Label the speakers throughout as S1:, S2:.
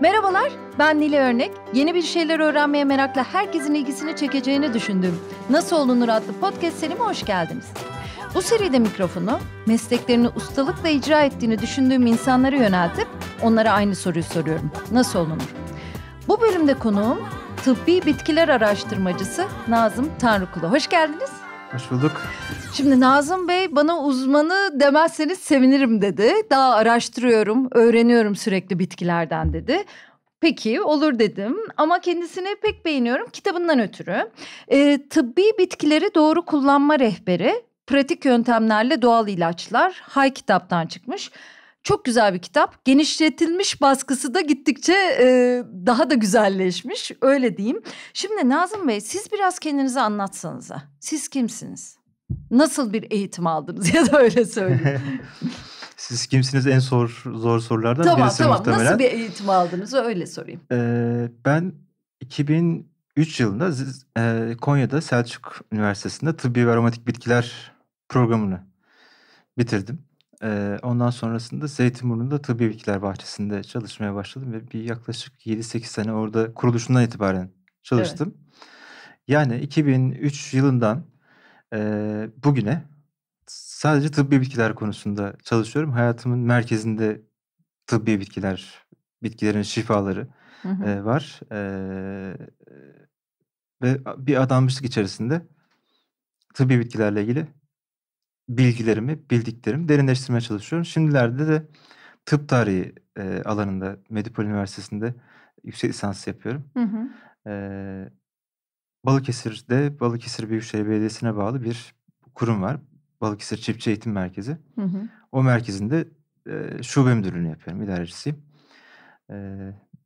S1: Merhabalar, ben Nile Örnek. Yeni bir şeyler öğrenmeye merakla herkesin ilgisini çekeceğini düşündüğüm Nasıl Olunur adlı podcast serime hoş geldiniz. Bu seride mikrofonu mesleklerini ustalıkla icra ettiğini düşündüğüm insanlara yöneltip onlara aynı soruyu soruyorum. Nasıl olunur? Bu bölümde konuğum tıbbi bitkiler araştırmacısı Nazım Tanrıkulu. Hoş geldiniz. Hoş bulduk. Şimdi Nazım Bey bana uzmanı demezseniz sevinirim dedi. Daha araştırıyorum, öğreniyorum sürekli bitkilerden dedi. Peki olur dedim ama kendisini pek beğeniyorum kitabından ötürü. E, tıbbi bitkileri doğru kullanma rehberi, pratik yöntemlerle doğal ilaçlar Hay kitaptan çıkmış. Çok güzel bir kitap. Genişletilmiş baskısı da gittikçe e, daha da güzelleşmiş. Öyle diyeyim. Şimdi Nazım Bey siz biraz kendinizi anlatsanıza. Siz kimsiniz? Nasıl bir eğitim aldınız ya da öyle söyleyeyim.
S2: Siz kimsiniz en zor zor sorulardan tamam, birisi tamam. muhtemelen. Nasıl bir
S1: eğitim aldınız öyle sorayım.
S2: Ee, ben 2003 yılında e, Konya'da Selçuk Üniversitesi'nde tıbbi ve aromatik bitkiler programını bitirdim. Eee, ondan sonrasında Zeytinburnu'nda Tıbbi Bilgiler Bahçesi'nde çalışmaya başladım ve bir yaklaşık 7-8 sene orada kuruluşundan itibaren Evet. çalıştım. Yani 2003 yılından, eee, bugüne sadece tıbbi bitkiler konusunda çalışıyorum. Hayatımın merkezinde tıbbi bitkiler, bitkilerin şifaları, Hı hı. eee, var. Eee, ve bir adanmışlık içerisinde tıbbi bitkilerle ilgili bilgilerimi, bildiklerimi derinleştirmeye çalışıyorum. Şimdilerde de tıp tarihi e, alanında Medipol Üniversitesi'nde yüksek lisans yapıyorum. Hı hı. E, Balıkesir'de Balıkesir Büyükşehir Belediyesi'ne bağlı bir kurum var. Balıkesir Çiftçi Eğitim Merkezi. Hı hı. O merkezinde e, şube müdürlüğünü yapıyorum, idarecisiyim. E,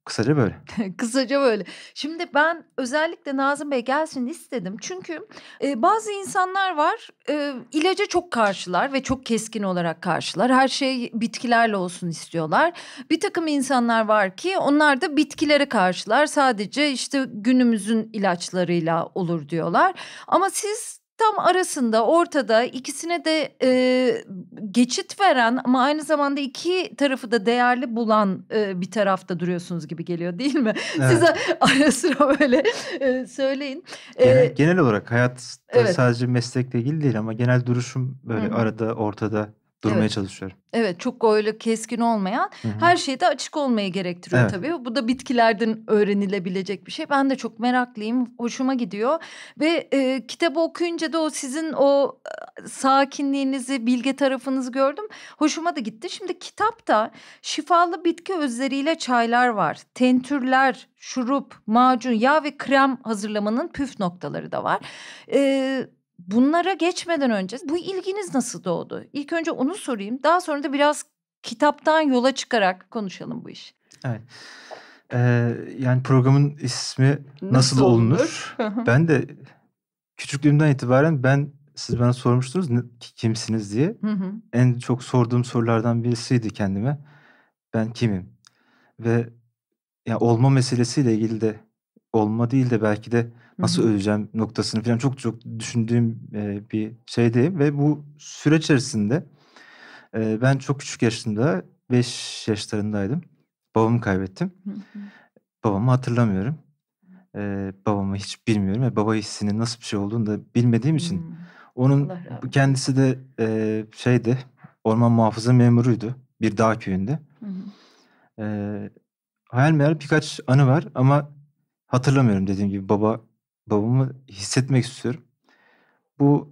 S2: Kısaca böyle.
S1: Kısaca böyle. Şimdi ben özellikle Nazım Bey gelsin istedim. Çünkü e, bazı insanlar var e, ilaca çok karşılar ve çok keskin olarak karşılar. Her şey bitkilerle olsun istiyorlar. Bir takım insanlar var ki onlar da bitkilere karşılar. Sadece işte günümüzün ilaçlarıyla olur diyorlar. Ama siz tam arasında ortada ikisine de e, geçit veren ama aynı zamanda iki tarafı da değerli bulan e, bir tarafta duruyorsunuz gibi geliyor değil mi? Evet. Size ara sıra böyle e, söyleyin. Genel, ee,
S2: genel olarak hayat evet. sadece meslekle ilgili değil ama genel duruşum böyle Hı-hı. arada ortada durmaya evet. çalışıyorum.
S1: Evet çok öyle keskin olmayan Hı-hı. her şeyde açık olmayı gerektiriyor evet. tabii. Bu da bitkilerden öğrenilebilecek bir şey. Ben de çok meraklıyım hoşuma gidiyor. Ve e, kitabı okuyunca da o sizin o e, sakinliğinizi bilge tarafınızı gördüm. Hoşuma da gitti. Şimdi kitapta şifalı bitki özleriyle çaylar var. Tentürler, şurup, macun, yağ ve krem hazırlamanın püf noktaları da var. Eee bunlara geçmeden önce bu ilginiz nasıl doğdu? İlk önce onu sorayım. Daha sonra da biraz kitaptan yola çıkarak konuşalım
S2: bu iş. Evet. Ee, yani programın ismi nasıl, nasıl olunur? olunur? ben de küçüklüğümden itibaren ben siz bana sormuştunuz kimsiniz diye. En çok sorduğum sorulardan birisiydi kendime. Ben kimim? Ve ya olma meselesiyle ilgili de olma değil de belki de nasıl öleceğim noktasını falan çok çok düşündüğüm e, bir şeydi ve bu süre içerisinde e, ben çok küçük yaşımda 5 yaşlarındaydım. Babamı kaybettim. Babamı hatırlamıyorum. E, babamı hiç bilmiyorum ve baba hissinin nasıl bir şey olduğunu da bilmediğim için hmm. onun kendisi de e, şeydi orman muhafaza memuruydu bir dağ köyünde. E, hayal meyal birkaç anı var ama hatırlamıyorum dediğim gibi baba babamı hissetmek istiyorum. Bu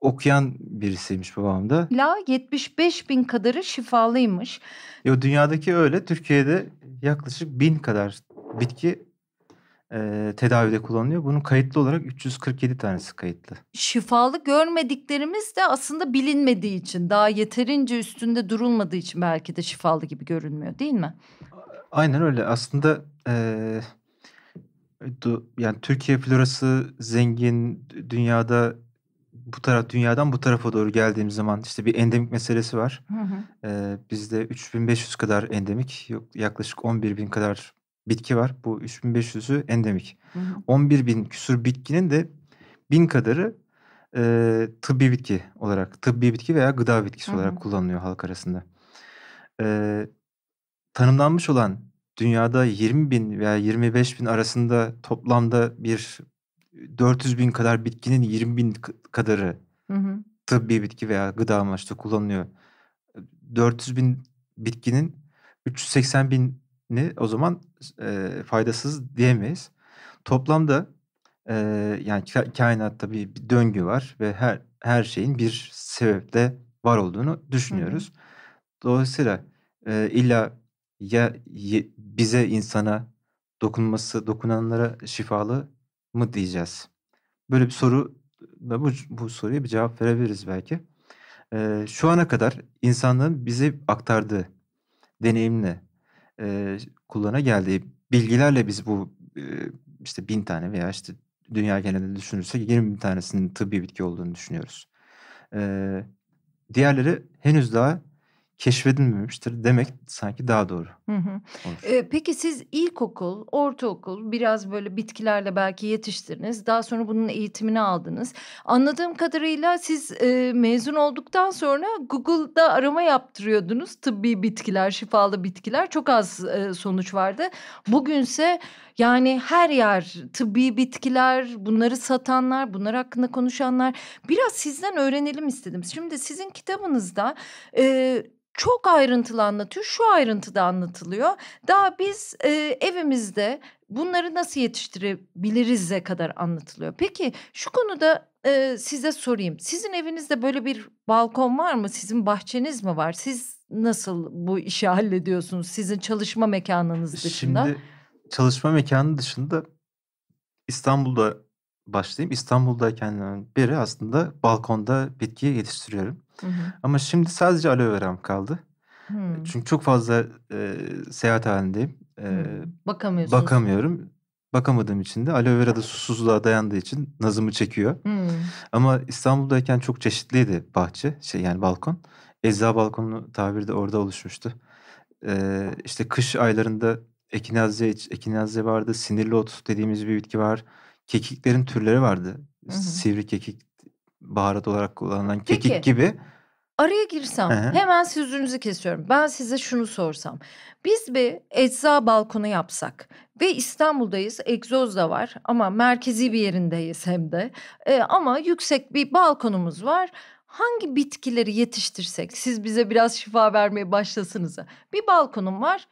S2: okuyan birisiymiş babam da.
S1: La 75 bin kadarı şifalıymış.
S2: Yo, dünyadaki öyle. Türkiye'de yaklaşık bin kadar bitki e, tedavide kullanılıyor. Bunun kayıtlı olarak 347 tanesi kayıtlı.
S1: Şifalı görmediklerimiz de aslında bilinmediği için daha yeterince üstünde durulmadığı için belki de şifalı gibi görünmüyor değil
S3: mi?
S2: Aynen öyle. Aslında e, yani Türkiye florası zengin dünyada bu taraf dünyadan bu tarafa doğru geldiğim zaman işte bir endemik meselesi var. Hı hı. Ee, bizde 3500 kadar endemik yok yaklaşık 11 bin kadar bitki var. Bu 3500'ü endemik. Hı hı. 11 bin küsur bitkinin de bin kadarı e, tıbbi bitki olarak tıbbi bitki veya gıda bitkisi hı hı. olarak kullanılıyor halk arasında. E, tanımlanmış olan dünyada 20 bin veya 25 bin arasında toplamda bir 400 bin kadar bitkinin 20 bin kadarı hı hı. tıbbi bitki veya gıda amaçlı kullanılıyor. 400 bin bitkinin 380 binini o zaman e, faydasız diyemeyiz. Toplamda e, yani kainatta bir, bir döngü var ve her her şeyin bir sebeple var olduğunu düşünüyoruz. Hı hı. Dolayısıyla e, illa ya bize insana dokunması dokunanlara şifalı mı diyeceğiz? Böyle bir soru e, bu, bu soruya bir cevap verebiliriz belki. Ee, şu ana kadar insanlığın bize aktardığı deneyimle e, kullana geldiği bilgilerle biz bu e, işte bin tane veya işte dünya genelinde düşünürsek 20 bin tanesinin tıbbi bitki olduğunu düşünüyoruz. Ee, diğerleri henüz daha keşfedilmemiştir demek sanki daha doğru.
S3: Hı hı.
S1: Olur. peki siz ilkokul, ortaokul biraz böyle bitkilerle belki yetiştirdiniz. Daha sonra bunun eğitimini aldınız. Anladığım kadarıyla siz e, mezun olduktan sonra Google'da arama yaptırıyordunuz. Tıbbi bitkiler, şifalı bitkiler çok az e, sonuç vardı. Bugünse yani her yer tıbbi bitkiler, bunları satanlar, bunlar hakkında konuşanlar. Biraz sizden öğrenelim istedim. Şimdi sizin kitabınızda... E, çok ayrıntılı anlatıyor. Şu ayrıntıda anlatılıyor. Daha biz e, evimizde bunları nasıl yetiştirebiliriz'e kadar anlatılıyor. Peki şu konuda e, size sorayım. Sizin evinizde böyle bir balkon var mı? Sizin bahçeniz mi var? Siz nasıl bu işi hallediyorsunuz? Sizin çalışma mekanınız dışında. Şimdi
S2: çalışma mekanı dışında İstanbul'da başlayayım. İstanbul'dayken beri aslında balkonda bitki yetiştiriyorum. Hı hı. Ama şimdi sadece aloe veram kaldı. Hı. Hmm. Çünkü çok fazla e, seyahat halindeyim. E,
S1: Bakamıyorsunuz. Bakamıyorum.
S2: Bakamadığım için de aloe vera da susuzluğa dayandığı için nazımı çekiyor. Hmm. Ama İstanbul'dayken çok çeşitliydi bahçe, şey yani balkon. Ecza balkonu tabiri de orada oluşmuştu. Ee, işte kış aylarında ekinazya, ekinazya vardı, sinirli ot dediğimiz bir bitki var. Kekiklerin türleri vardı. Hı hı. Sivri kekik, baharat olarak kullanılan Peki, kekik gibi
S1: araya girsem Hı-hı. hemen sözünüzü kesiyorum. Ben size şunu sorsam. Biz bir ecza balkonu yapsak ve İstanbul'dayız egzoz da var ama merkezi bir yerindeyiz hem de ee, ama yüksek bir balkonumuz var hangi bitkileri yetiştirsek siz bize biraz şifa vermeye başlasınız. Bir balkonum var.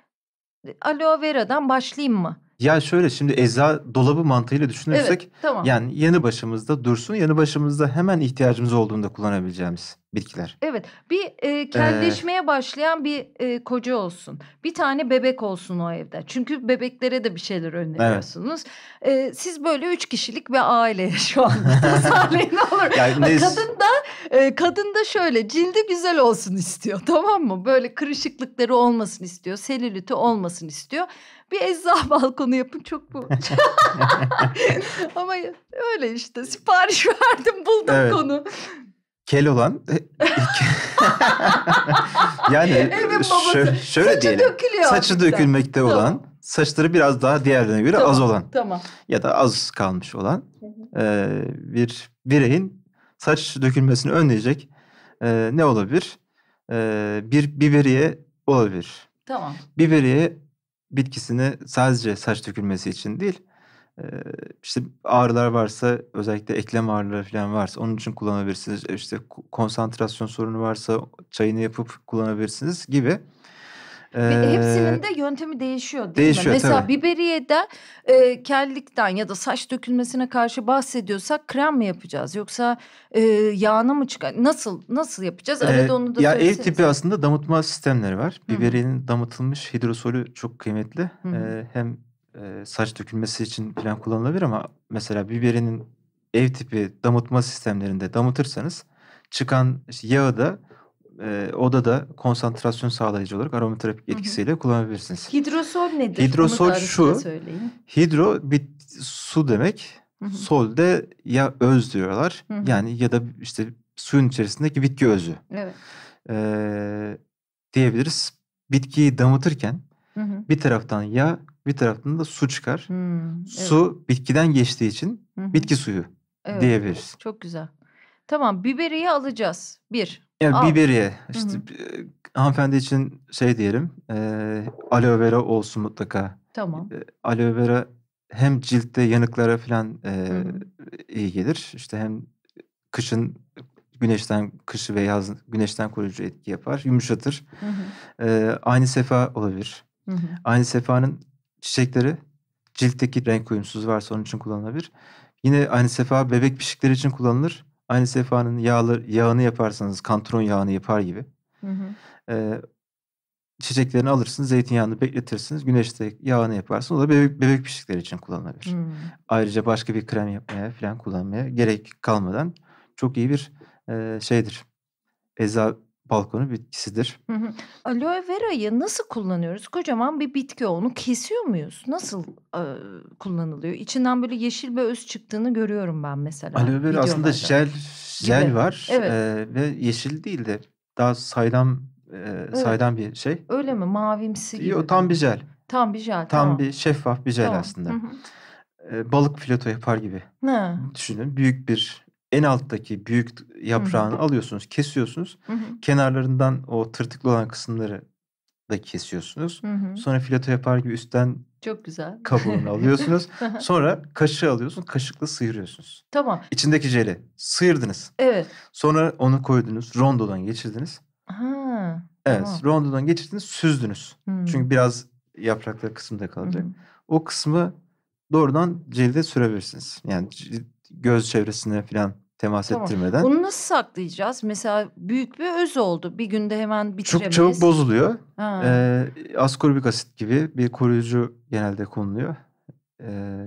S1: E, aloe vera'dan başlayayım mı?
S2: Ya şöyle şimdi eza dolabı mantığıyla düşünürsek evet, tamam. yani yanı başımızda dursun, yanı başımızda hemen ihtiyacımız olduğunda kullanabileceğimiz
S3: bitkiler.
S1: Evet bir e, kelleşmeye ee... başlayan bir e, koca olsun. Bir tane bebek olsun o evde. Çünkü bebeklere de bir şeyler öneriyorsunuz. Evet. E, siz böyle üç kişilik bir aile şu anda tasarlayın olur. Yani Kadın da e, kadın da şöyle cildi güzel olsun istiyor tamam mı? Böyle kırışıklıkları olmasın istiyor. Selüliti olmasın istiyor bir eczah balkonu yapın çok bu. Ama öyle işte sipariş verdim
S2: buldum evet. konu kel olan e,
S3: yani Evin şö- şöyle Saçı diyelim. dökülüyor Saçı hafiften. dökülmekte Tamam.
S2: olan, saçları biraz daha diğerlerine göre az olan Tamam. ya da az kalmış olan eee, bir bireyin saç dökülmesini önleyecek eee, ne olabilir? Eee, bir biberiye olabilir. Tamam. Biberiye bitkisini sadece saç dökülmesi için değil, işte ağrılar varsa özellikle eklem ağrıları falan varsa onun için kullanabilirsiniz. E, işte konsantrasyon sorunu varsa çayını yapıp kullanabilirsiniz gibi. Ve hepsinin
S1: de yöntemi değişiyor değil değişiyor, mi? Mesela tabii. de e, kellikten ya da saç dökülmesine karşı bahsediyorsak krem mi yapacağız yoksa e, yağına mı çıkar? Nasıl nasıl yapacağız? Arada onu da Ya el tipi
S2: aslında damıtma sistemleri var. Biberiyenin damıtılmış hidrosolü çok kıymetli. Hı. Ee, hem e, saç dökülmesi için falan kullanılabilir ama mesela biberinin ev tipi damıtma sistemlerinde damıtırsanız çıkan işte yağı da e, odada konsantrasyon sağlayıcı olarak aromaterapik etkisiyle kullanabilirsiniz.
S1: Hidrosol nedir? Hidrosol şu. Söyleyin.
S2: Hidro bit, su demek. Hı Sol de ya öz diyorlar. Yani ya da işte suyun içerisindeki bitki özü. Evet. Ee, diyebiliriz. Bitkiyi damıtırken Hı Bir taraftan yağ, bir taraftan da su çıkar. Hı, evet. Su bitkiden geçtiği için hı hı. bitki suyu evet, diyebiliriz.
S1: Çok güzel. Tamam biberiye alacağız. Bir. Yani Al. biberiye işte hı hı.
S2: hanımefendi için şey diyelim e, aloe vera olsun mutlaka. Tamam. E, aloe vera hem ciltte yanıklara falan e, hı hı. iyi gelir. İşte hem kışın güneşten kışı ve yaz güneşten koruyucu etki yapar, yumuşatır. Hı
S3: hı.
S2: E, aynı sefa olabilir. Hı hı. Aynı sefanın çiçekleri ciltteki renk uyumsuz varsa onun için kullanılabilir. Yine aynı sefa bebek pişikleri için kullanılır. Aynı sefanın yağlı yağını yaparsanız kantron yağını yapar gibi. Hı hı. Ee, çiçeklerini alırsınız, zeytinyağını bekletirsiniz, güneşte yağını yaparsınız. O da bebek, bebek pişikleri için kullanılabilir. Hmm. Ayrıca başka bir krem yapmaya falan kullanmaya gerek kalmadan çok iyi bir e, şeydir. Eza, balkonu bitkisidir.
S1: Aloe vera'yı nasıl kullanıyoruz? Kocaman bir bitki onu kesiyor muyuz? Nasıl e, kullanılıyor? İçinden böyle yeşil bir öz çıktığını görüyorum ben mesela. Aloe vera aslında jel
S2: jel Gibi. var evet. e, ve yeşil değil de daha saydam e, saydam bir şey.
S1: Öyle mi? Mavimsi gibi. Yok tam bir jel. Tam bir jel. Tam tamam. bir
S2: şeffaf bir jel tamam. aslında. Hı
S1: hı.
S2: E, balık fileto yapar gibi. Ha. Düşünün büyük bir en alttaki büyük yaprağını Hı-hı. alıyorsunuz, kesiyorsunuz. Hı-hı. Kenarlarından o tırtıklı olan kısımları da kesiyorsunuz. Hı-hı. Sonra fileto yapar gibi üstten
S1: çok güzel. Kabuğunu alıyorsunuz. Sonra
S2: kaşığı alıyorsun, kaşıkla sıyırıyorsunuz. Tamam. İçindeki jeli sıyırdınız. Evet. Sonra onu koydunuz, rondodan geçirdiniz.
S3: Ha. Evet, tamam.
S2: rondodan geçirdiniz, süzdünüz. Hmm. Çünkü biraz yapraklar kısımda kalacak. Hmm. O kısmı doğrudan celde sürebilirsiniz. Yani göz çevresine falan temas tamam. ettirmeden. Bunu
S1: nasıl saklayacağız? Mesela büyük bir öz oldu. Bir günde hemen bitiremeyiz. Çok çabuk bozuluyor. Ha. Ee,
S2: askorbik asit gibi bir koruyucu genelde konuluyor. Ee,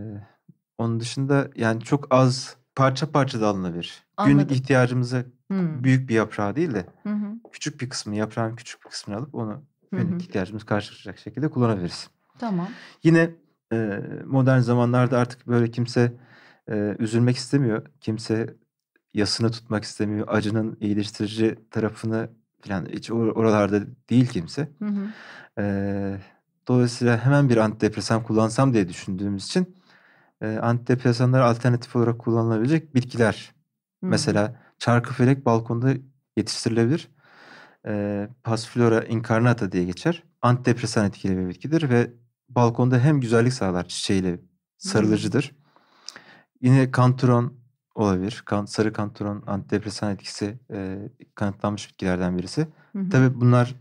S2: onun dışında yani çok az parça parça da alınabilir. Anladım. Günlük ihtiyacımıza hmm. büyük bir yaprağı değil de hmm. küçük bir kısmı, yaprağın küçük bir kısmını alıp onu günlük hmm. ihtiyacımız karşılayacak şekilde kullanabiliriz. Tamam. Yine e, modern zamanlarda artık böyle kimse e, üzülmek istemiyor. Kimse yasını tutmak istemiyor. Acının iyileştirici tarafını falan hiç oralarda değil kimse. Hı hı. E, dolayısıyla hemen bir antidepresan kullansam diye düşündüğümüz için e, antidepresanlara alternatif olarak kullanılabilecek bitkiler. Hı hı. Mesela çarkıfelek balkonda yetiştirilebilir. E, Passiflora incarnata diye geçer. Antidepresan etkili bir bitkidir ve balkonda hem güzellik sağlar çiçeğiyle sarılıcıdır. Yine kantron olabilir. Kan, sarı kantron antidepresan etkisi e, kanıtlanmış bitkilerden birisi. Tabii bunlar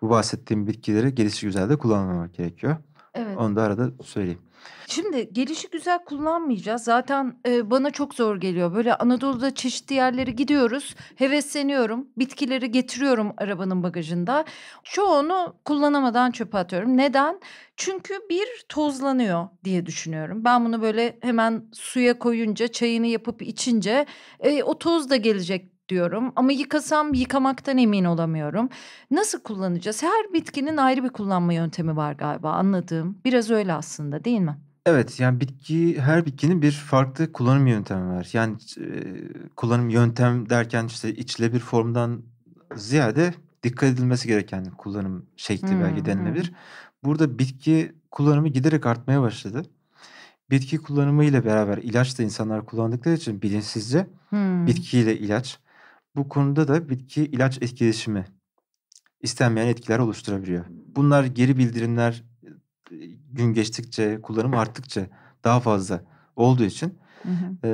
S2: bu bahsettiğim bitkileri gelişigüzel de kullanmamak gerekiyor. Evet. Onu da arada söyleyeyim.
S1: Şimdi gelişi güzel kullanmayacağız. Zaten e, bana çok zor geliyor. Böyle Anadolu'da çeşitli yerlere gidiyoruz. Hevesleniyorum. Bitkileri getiriyorum arabanın bagajında. Çoğunu kullanamadan çöpe atıyorum. Neden? Çünkü bir tozlanıyor diye düşünüyorum. Ben bunu böyle hemen suya koyunca, çayını yapıp içince e, o toz da gelecek diyorum ama yıkasam yıkamaktan emin olamıyorum. Nasıl kullanacağız? Her bitkinin ayrı bir kullanma yöntemi var galiba anladığım. Biraz öyle aslında değil mi?
S2: Evet yani bitki her bitkinin bir farklı kullanım yöntemi var. Yani e, kullanım yöntem derken işte içle bir formdan ziyade dikkat edilmesi gereken kullanım şekli hmm, belki denilebilir. Hmm. Burada bitki kullanımı giderek artmaya başladı. Bitki kullanımı ile beraber ilaç da insanlar kullandıkları için bilinçsizce hmm. bitkiyle ilaç bu konuda da bitki ilaç etkileşimi istenmeyen etkiler oluşturabiliyor. Bunlar geri bildirimler e, gün geçtikçe, kullanım arttıkça daha fazla olduğu için hı hı. E, e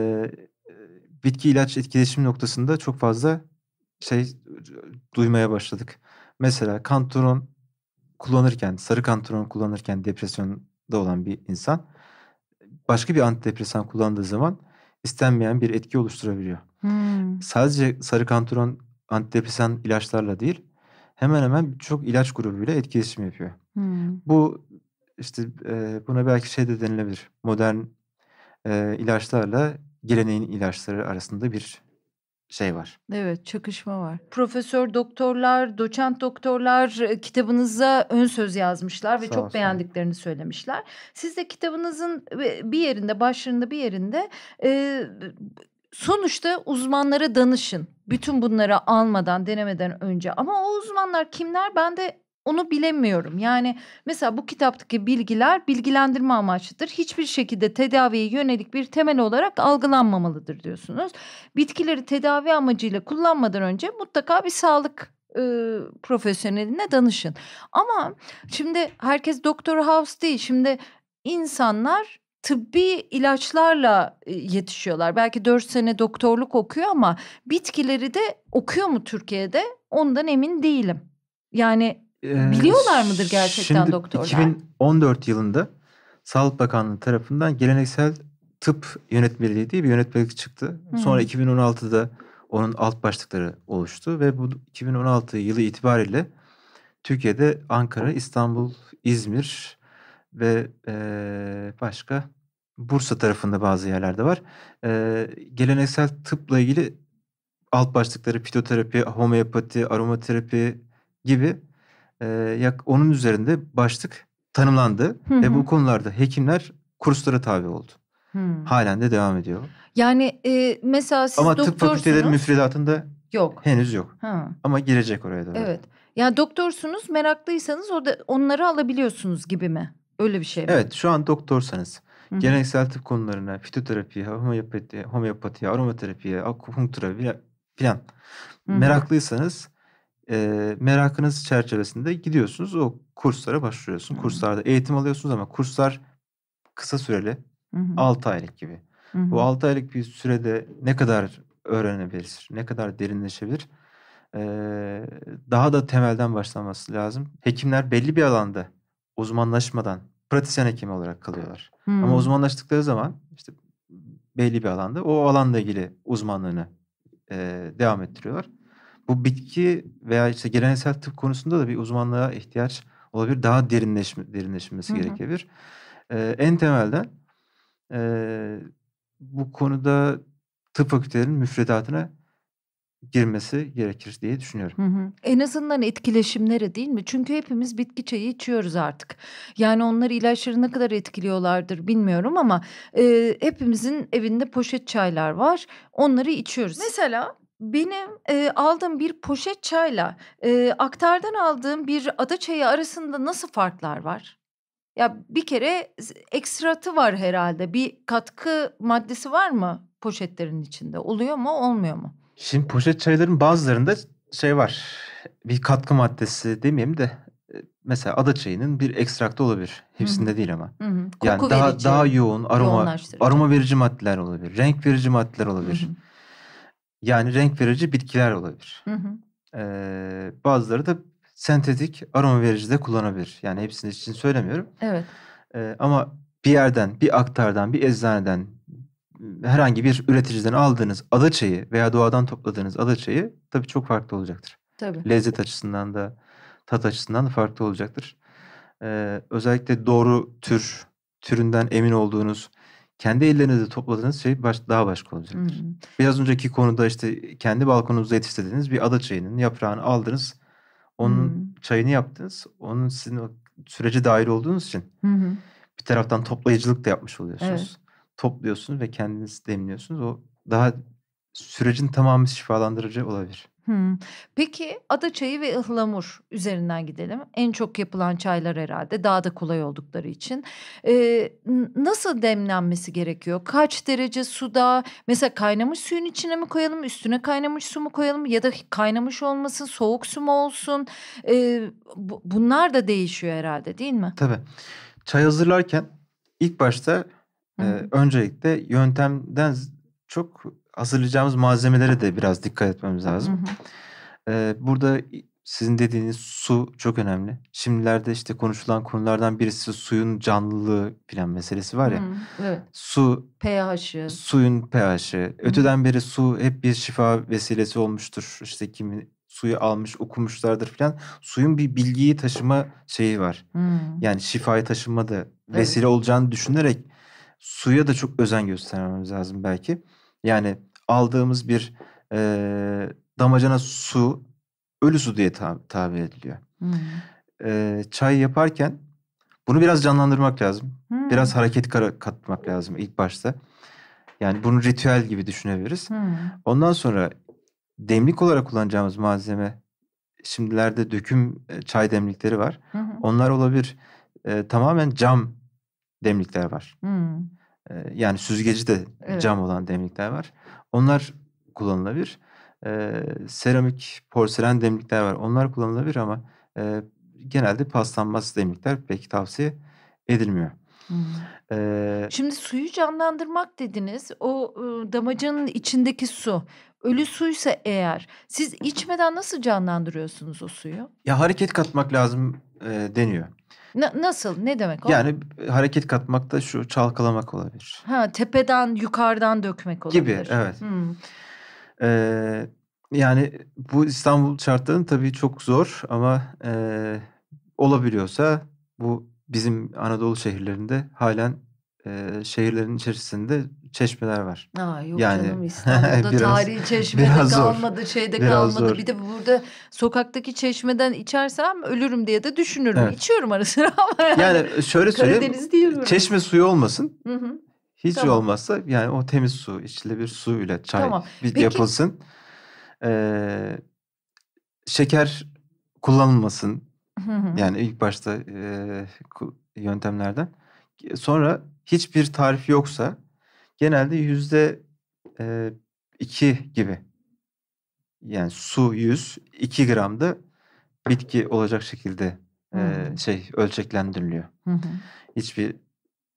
S2: bitki ilaç etkileşim noktasında çok fazla şey duymaya başladık. Mesela kantoron kullanırken, sarı kantoron kullanırken depresyonda olan bir insan başka bir antidepresan kullandığı zaman istenmeyen bir etki oluşturabiliyor.
S3: Hmm.
S2: Sadece sarıkantaron antidepresan ilaçlarla değil hemen hemen çok ilaç grubuyla etkileşim yapıyor. Hmm. Bu işte e, buna belki şey de denilebilir. Modern e, ilaçlarla geleneğin ilaçları arasında bir şey var.
S1: Evet, çakışma var. Profesör doktorlar, doçent doktorlar e, kitabınıza ön söz yazmışlar ve sağ çok olsun. beğendiklerini söylemişler. Siz de kitabınızın e, bir yerinde, başlarında bir yerinde e, sonuçta uzmanlara danışın. Bütün bunları almadan, denemeden önce. Ama o uzmanlar kimler? Ben de onu bilemiyorum. Yani mesela bu kitaptaki bilgiler bilgilendirme amaçlıdır. Hiçbir şekilde tedaviye yönelik bir temel olarak algılanmamalıdır diyorsunuz. Bitkileri tedavi amacıyla kullanmadan önce mutlaka bir sağlık e, profesyoneline danışın. Ama şimdi herkes doktor house değil. Şimdi insanlar tıbbi ilaçlarla e, yetişiyorlar. Belki 4 sene doktorluk okuyor ama bitkileri de okuyor mu Türkiye'de? Ondan emin değilim. Yani
S3: ee, biliyorlar mıdır gerçekten Şimdi doktorlar?
S2: 2014 yılında Sağlık Bakanlığı tarafından geleneksel tıp yönetmeliği diye bir yönetmelik çıktı. Hı. Sonra 2016'da onun alt başlıkları oluştu ve bu 2016 yılı itibariyle Türkiye'de Ankara, İstanbul, İzmir, ve e, başka Bursa tarafında bazı yerlerde var. E, geleneksel tıpla ilgili alt başlıkları fitoterapi, homeopati, aromaterapi gibi e, yak onun üzerinde başlık tanımlandı hı hı. ve bu konularda hekimler kurslara tabi oldu. Hmm. Halen de devam ediyor.
S1: Yani e, mesela siz Ama doktorsunuz. tıp fakülteleri
S2: müfredatında yok. henüz yok. Ha. Ama girecek oraya da. Evet.
S1: Yani doktorsunuz meraklıysanız orada onları alabiliyorsunuz gibi mi? Öyle bir şey mi? Evet
S2: şu an doktorsanız Hı-hı. geleneksel tıp konularına fitoterapi, homeopati, homeopati aromaterapi, akupunktura filan meraklıysanız e, merakınız çerçevesinde gidiyorsunuz o kurslara başvuruyorsunuz. Kurslarda eğitim alıyorsunuz ama kurslar kısa süreli Hı-hı. 6 aylık gibi. Hı-hı. Bu 6 aylık bir sürede ne kadar öğrenebilir, ne kadar derinleşebilir? Ee, daha da temelden başlaması lazım. Hekimler belli bir alanda uzmanlaşmadan pratisyen hekimi olarak kalıyorlar. Hmm. Ama uzmanlaştıkları zaman işte belli bir alanda o alanla ilgili uzmanlığını e, devam ettiriyorlar. Bu bitki veya işte geleneksel tıp konusunda da bir uzmanlığa ihtiyaç olabilir. Daha derinleşme, derinleşmesi hı gerekebilir. E, en temelden e, bu konuda tıp fakültelerinin müfredatına girmesi gerekir diye düşünüyorum. Hı
S1: hı. En azından etkileşimlere değil mi? Çünkü hepimiz bitki çayı içiyoruz artık. Yani onları ilaçları ne kadar etkiliyorlardır bilmiyorum ama e, hepimizin evinde poşet çaylar var. Onları içiyoruz. Mesela benim e, aldığım bir poşet çayla e, aktardan aldığım bir ada çayı arasında nasıl farklar var? Ya bir kere ekstratı var herhalde. Bir katkı maddesi var mı poşetlerin içinde? Oluyor mu, olmuyor mu?
S2: Şimdi poşet çayların bazılarında şey var. Bir katkı maddesi demeyeyim de e, mesela ada çayının bir ekstraktı olabilir. Hepsinde Hı-hı. değil ama. Hı-hı. Koku daha verici, daha yoğun aroma aroma verici maddeler olabilir. Renk verici maddeler olabilir. Hı-hı. Yani renk verici bitkiler olabilir. Hı-hı. Ee, bazıları da sentetik aroma verici de kullanabilir. Yani hepsini için söylemiyorum. Evet. Ee, ama bir yerden, bir aktardan, bir eczaneden herhangi bir üreticiden aldığınız adaçayı veya doğadan topladığınız adaçayı tabii çok farklı olacaktır.
S3: Tabii. Lezzet
S2: açısından da tat açısından da farklı olacaktır. Ee, özellikle doğru tür, türünden emin olduğunuz, kendi ellerinizle topladığınız şey baş, daha başka olacaktır. Hı hı. Biraz önceki konuda işte kendi balkonunuzda yetiştirdiğiniz bir adaçayının yaprağını aldınız. Onun hı. çayını yaptınız. Onun sizin o sürece dahil olduğunuz için hı hı. bir taraftan toplayıcılık da yapmış oluyorsunuz. Evet topluyorsunuz ve kendiniz demliyorsunuz. O daha sürecin tamamı şifalandırıcı olabilir.
S3: Hmm.
S1: Peki ada çayı ve ıhlamur üzerinden gidelim. En çok yapılan çaylar herhalde daha da kolay oldukları için. Ee, nasıl demlenmesi gerekiyor? Kaç derece suda? Mesela kaynamış suyun içine mi koyalım? Üstüne kaynamış su mu koyalım? Ya da kaynamış olmasın soğuk su mu olsun? Ee, bu, bunlar da değişiyor herhalde değil mi?
S2: Tabii. Çay hazırlarken ilk başta ee, öncelikle yöntemden çok hazırlayacağımız malzemelere de biraz dikkat etmemiz lazım. Ee, burada sizin dediğiniz su çok önemli. Şimdilerde işte konuşulan konulardan birisi suyun canlılığı filan meselesi var ya. Hı, evet. Su
S1: pH'i. Suyun
S2: pH'i. Öteden beri su hep bir şifa vesilesi olmuştur. İşte kimi suyu almış okumuşlardır filan. Suyun bir bilgiyi taşıma şeyi var. Hı. Yani şifayı taşıma da vesile evet. olacağını düşünerek suya da çok özen göstermemiz lazım belki. Yani aldığımız bir e, damacana su ölü su diye tab- tabir ediliyor. E, çay yaparken bunu biraz canlandırmak lazım. Hmm. Biraz hareket katmak lazım ilk başta. Yani bunu ritüel gibi düşünebiliriz. Hmm. Ondan sonra demlik olarak kullanacağımız malzeme şimdilerde döküm çay demlikleri var. Hı hı. Onlar olabilir. E, tamamen cam demlikler var. Hmm. E, yani süzgeci de evet. cam olan demlikler var. Onlar kullanılabilir. E, seramik, porselen demlikler var. Onlar kullanılabilir ama e, genelde paslanmaz demlikler pek tavsiye edilmiyor. Hmm. Ee,
S1: Şimdi suyu canlandırmak dediniz. O e, damacanın içindeki su. Ölü suysa eğer siz içmeden nasıl canlandırıyorsunuz o suyu?
S2: Ya hareket katmak lazım e, deniyor.
S1: Na, nasıl? Ne demek o? Yani
S2: e, hareket katmak da şu çalkalamak olabilir.
S1: Ha tepeden yukarıdan dökmek olabilir. Gibi evet. Hmm.
S2: Ee, yani bu İstanbul şartlarının tabii çok zor ama e, olabiliyorsa bu bizim Anadolu şehirlerinde halen e, şehirlerin içerisinde çeşmeler
S3: var.
S1: Aa, yok yani, canım İstanbul'da biraz, tarihi çeşme de kalmadı, şeyde kalmadı. Zor. Bir de burada sokaktaki çeşmeden içersem ölürüm diye de düşünürüm. Evet. İçiyorum ara ama yani. şöyle
S2: söyleyeyim.
S3: Değil çeşme
S2: suyu olmasın. Hı hı. Hiç tamam. olmazsa yani o temiz su içilebilir ile çay tamam. bir Peki. yapılsın. Ee, şeker kullanılmasın. Hı hı. Yani ilk başta e, yöntemlerden. Sonra hiçbir tarif yoksa genelde yüzde e, iki gibi yani su 100 2 gramda bitki olacak şekilde e, şey ölçeklendiriliyor. Hı hı. Hiçbir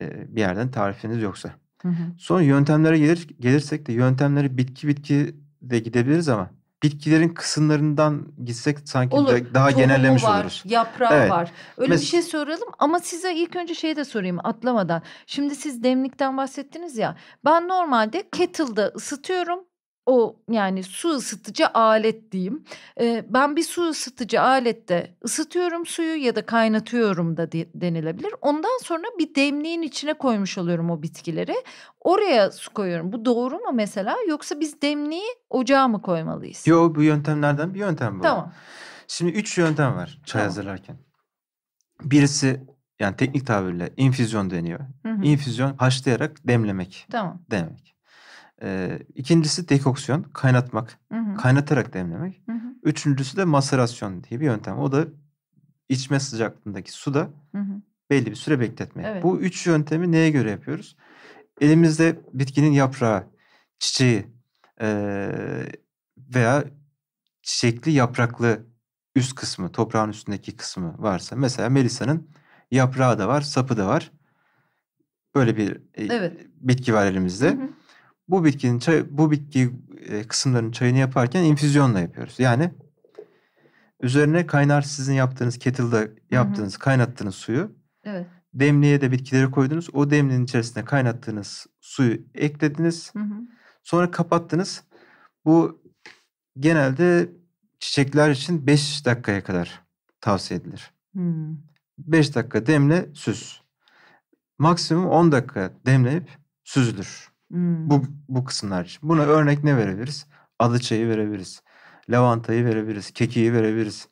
S2: e, bir yerden tarifiniz yoksa. Hı hı. Sonra yöntemlere gelir, gelirsek de yöntemleri bitki bitki de gidebiliriz ama bitkilerin kısımlarından gitsek sanki Olur. daha Tohumu genellemiş var, oluruz. Yaprağı evet. var. Öyle Mes- bir şey
S1: soralım ama size ilk önce şey de sorayım atlamadan. Şimdi siz demlikten bahsettiniz ya. Ben normalde kettle'da ısıtıyorum o yani su ısıtıcı alet diyeyim. Ee, ben bir su ısıtıcı alette ısıtıyorum suyu ya da kaynatıyorum da de, denilebilir. Ondan sonra bir demliğin içine koymuş oluyorum o bitkileri. Oraya su koyuyorum. Bu doğru mu mesela yoksa biz demliği ocağa mı koymalıyız?
S2: Yok bu yöntemlerden bir yöntem bu. Tamam. Şimdi üç yöntem var çay tamam. hazırlarken. Birisi yani teknik tabirle infüzyon deniyor. Hı hı. İnfüzyon haşlayarak demlemek. Tamam. Demek. E, ikincisi dekoksiyon, kaynatmak. Hı hı. Kaynatarak demlemek. Hı hı. Üçüncüsü de maserasyon diye bir yöntem. O da içme sıcaklığındaki suda hı hı. belli bir süre bekletmek. Evet. Bu üç yöntemi neye göre yapıyoruz? Elimizde bitkinin yaprağı, çiçeği e, veya çiçekli yapraklı üst kısmı, toprağın üstündeki kısmı varsa. Mesela Melisa'nın yaprağı da var, sapı da var. Böyle bir e, evet. bitki var elimizde. Hı hı bu bitkinin çay, bu bitki e, kısımlarının çayını yaparken infüzyonla yapıyoruz. Yani üzerine kaynar sizin yaptığınız kettle'da yaptığınız Hı-hı. kaynattığınız suyu evet. demliğe de bitkileri koydunuz. O demliğin içerisinde kaynattığınız suyu eklediniz. Hı-hı. Sonra kapattınız. Bu genelde çiçekler için 5 dakikaya kadar tavsiye edilir. 5 dakika demle süz. Maksimum 10 dakika demleyip süzülür. Hmm. Bu, bu kısımlar için. Buna örnek ne verebiliriz? Alıçayı verebiliriz. Lavantayı verebiliriz. Kekiği verebiliriz.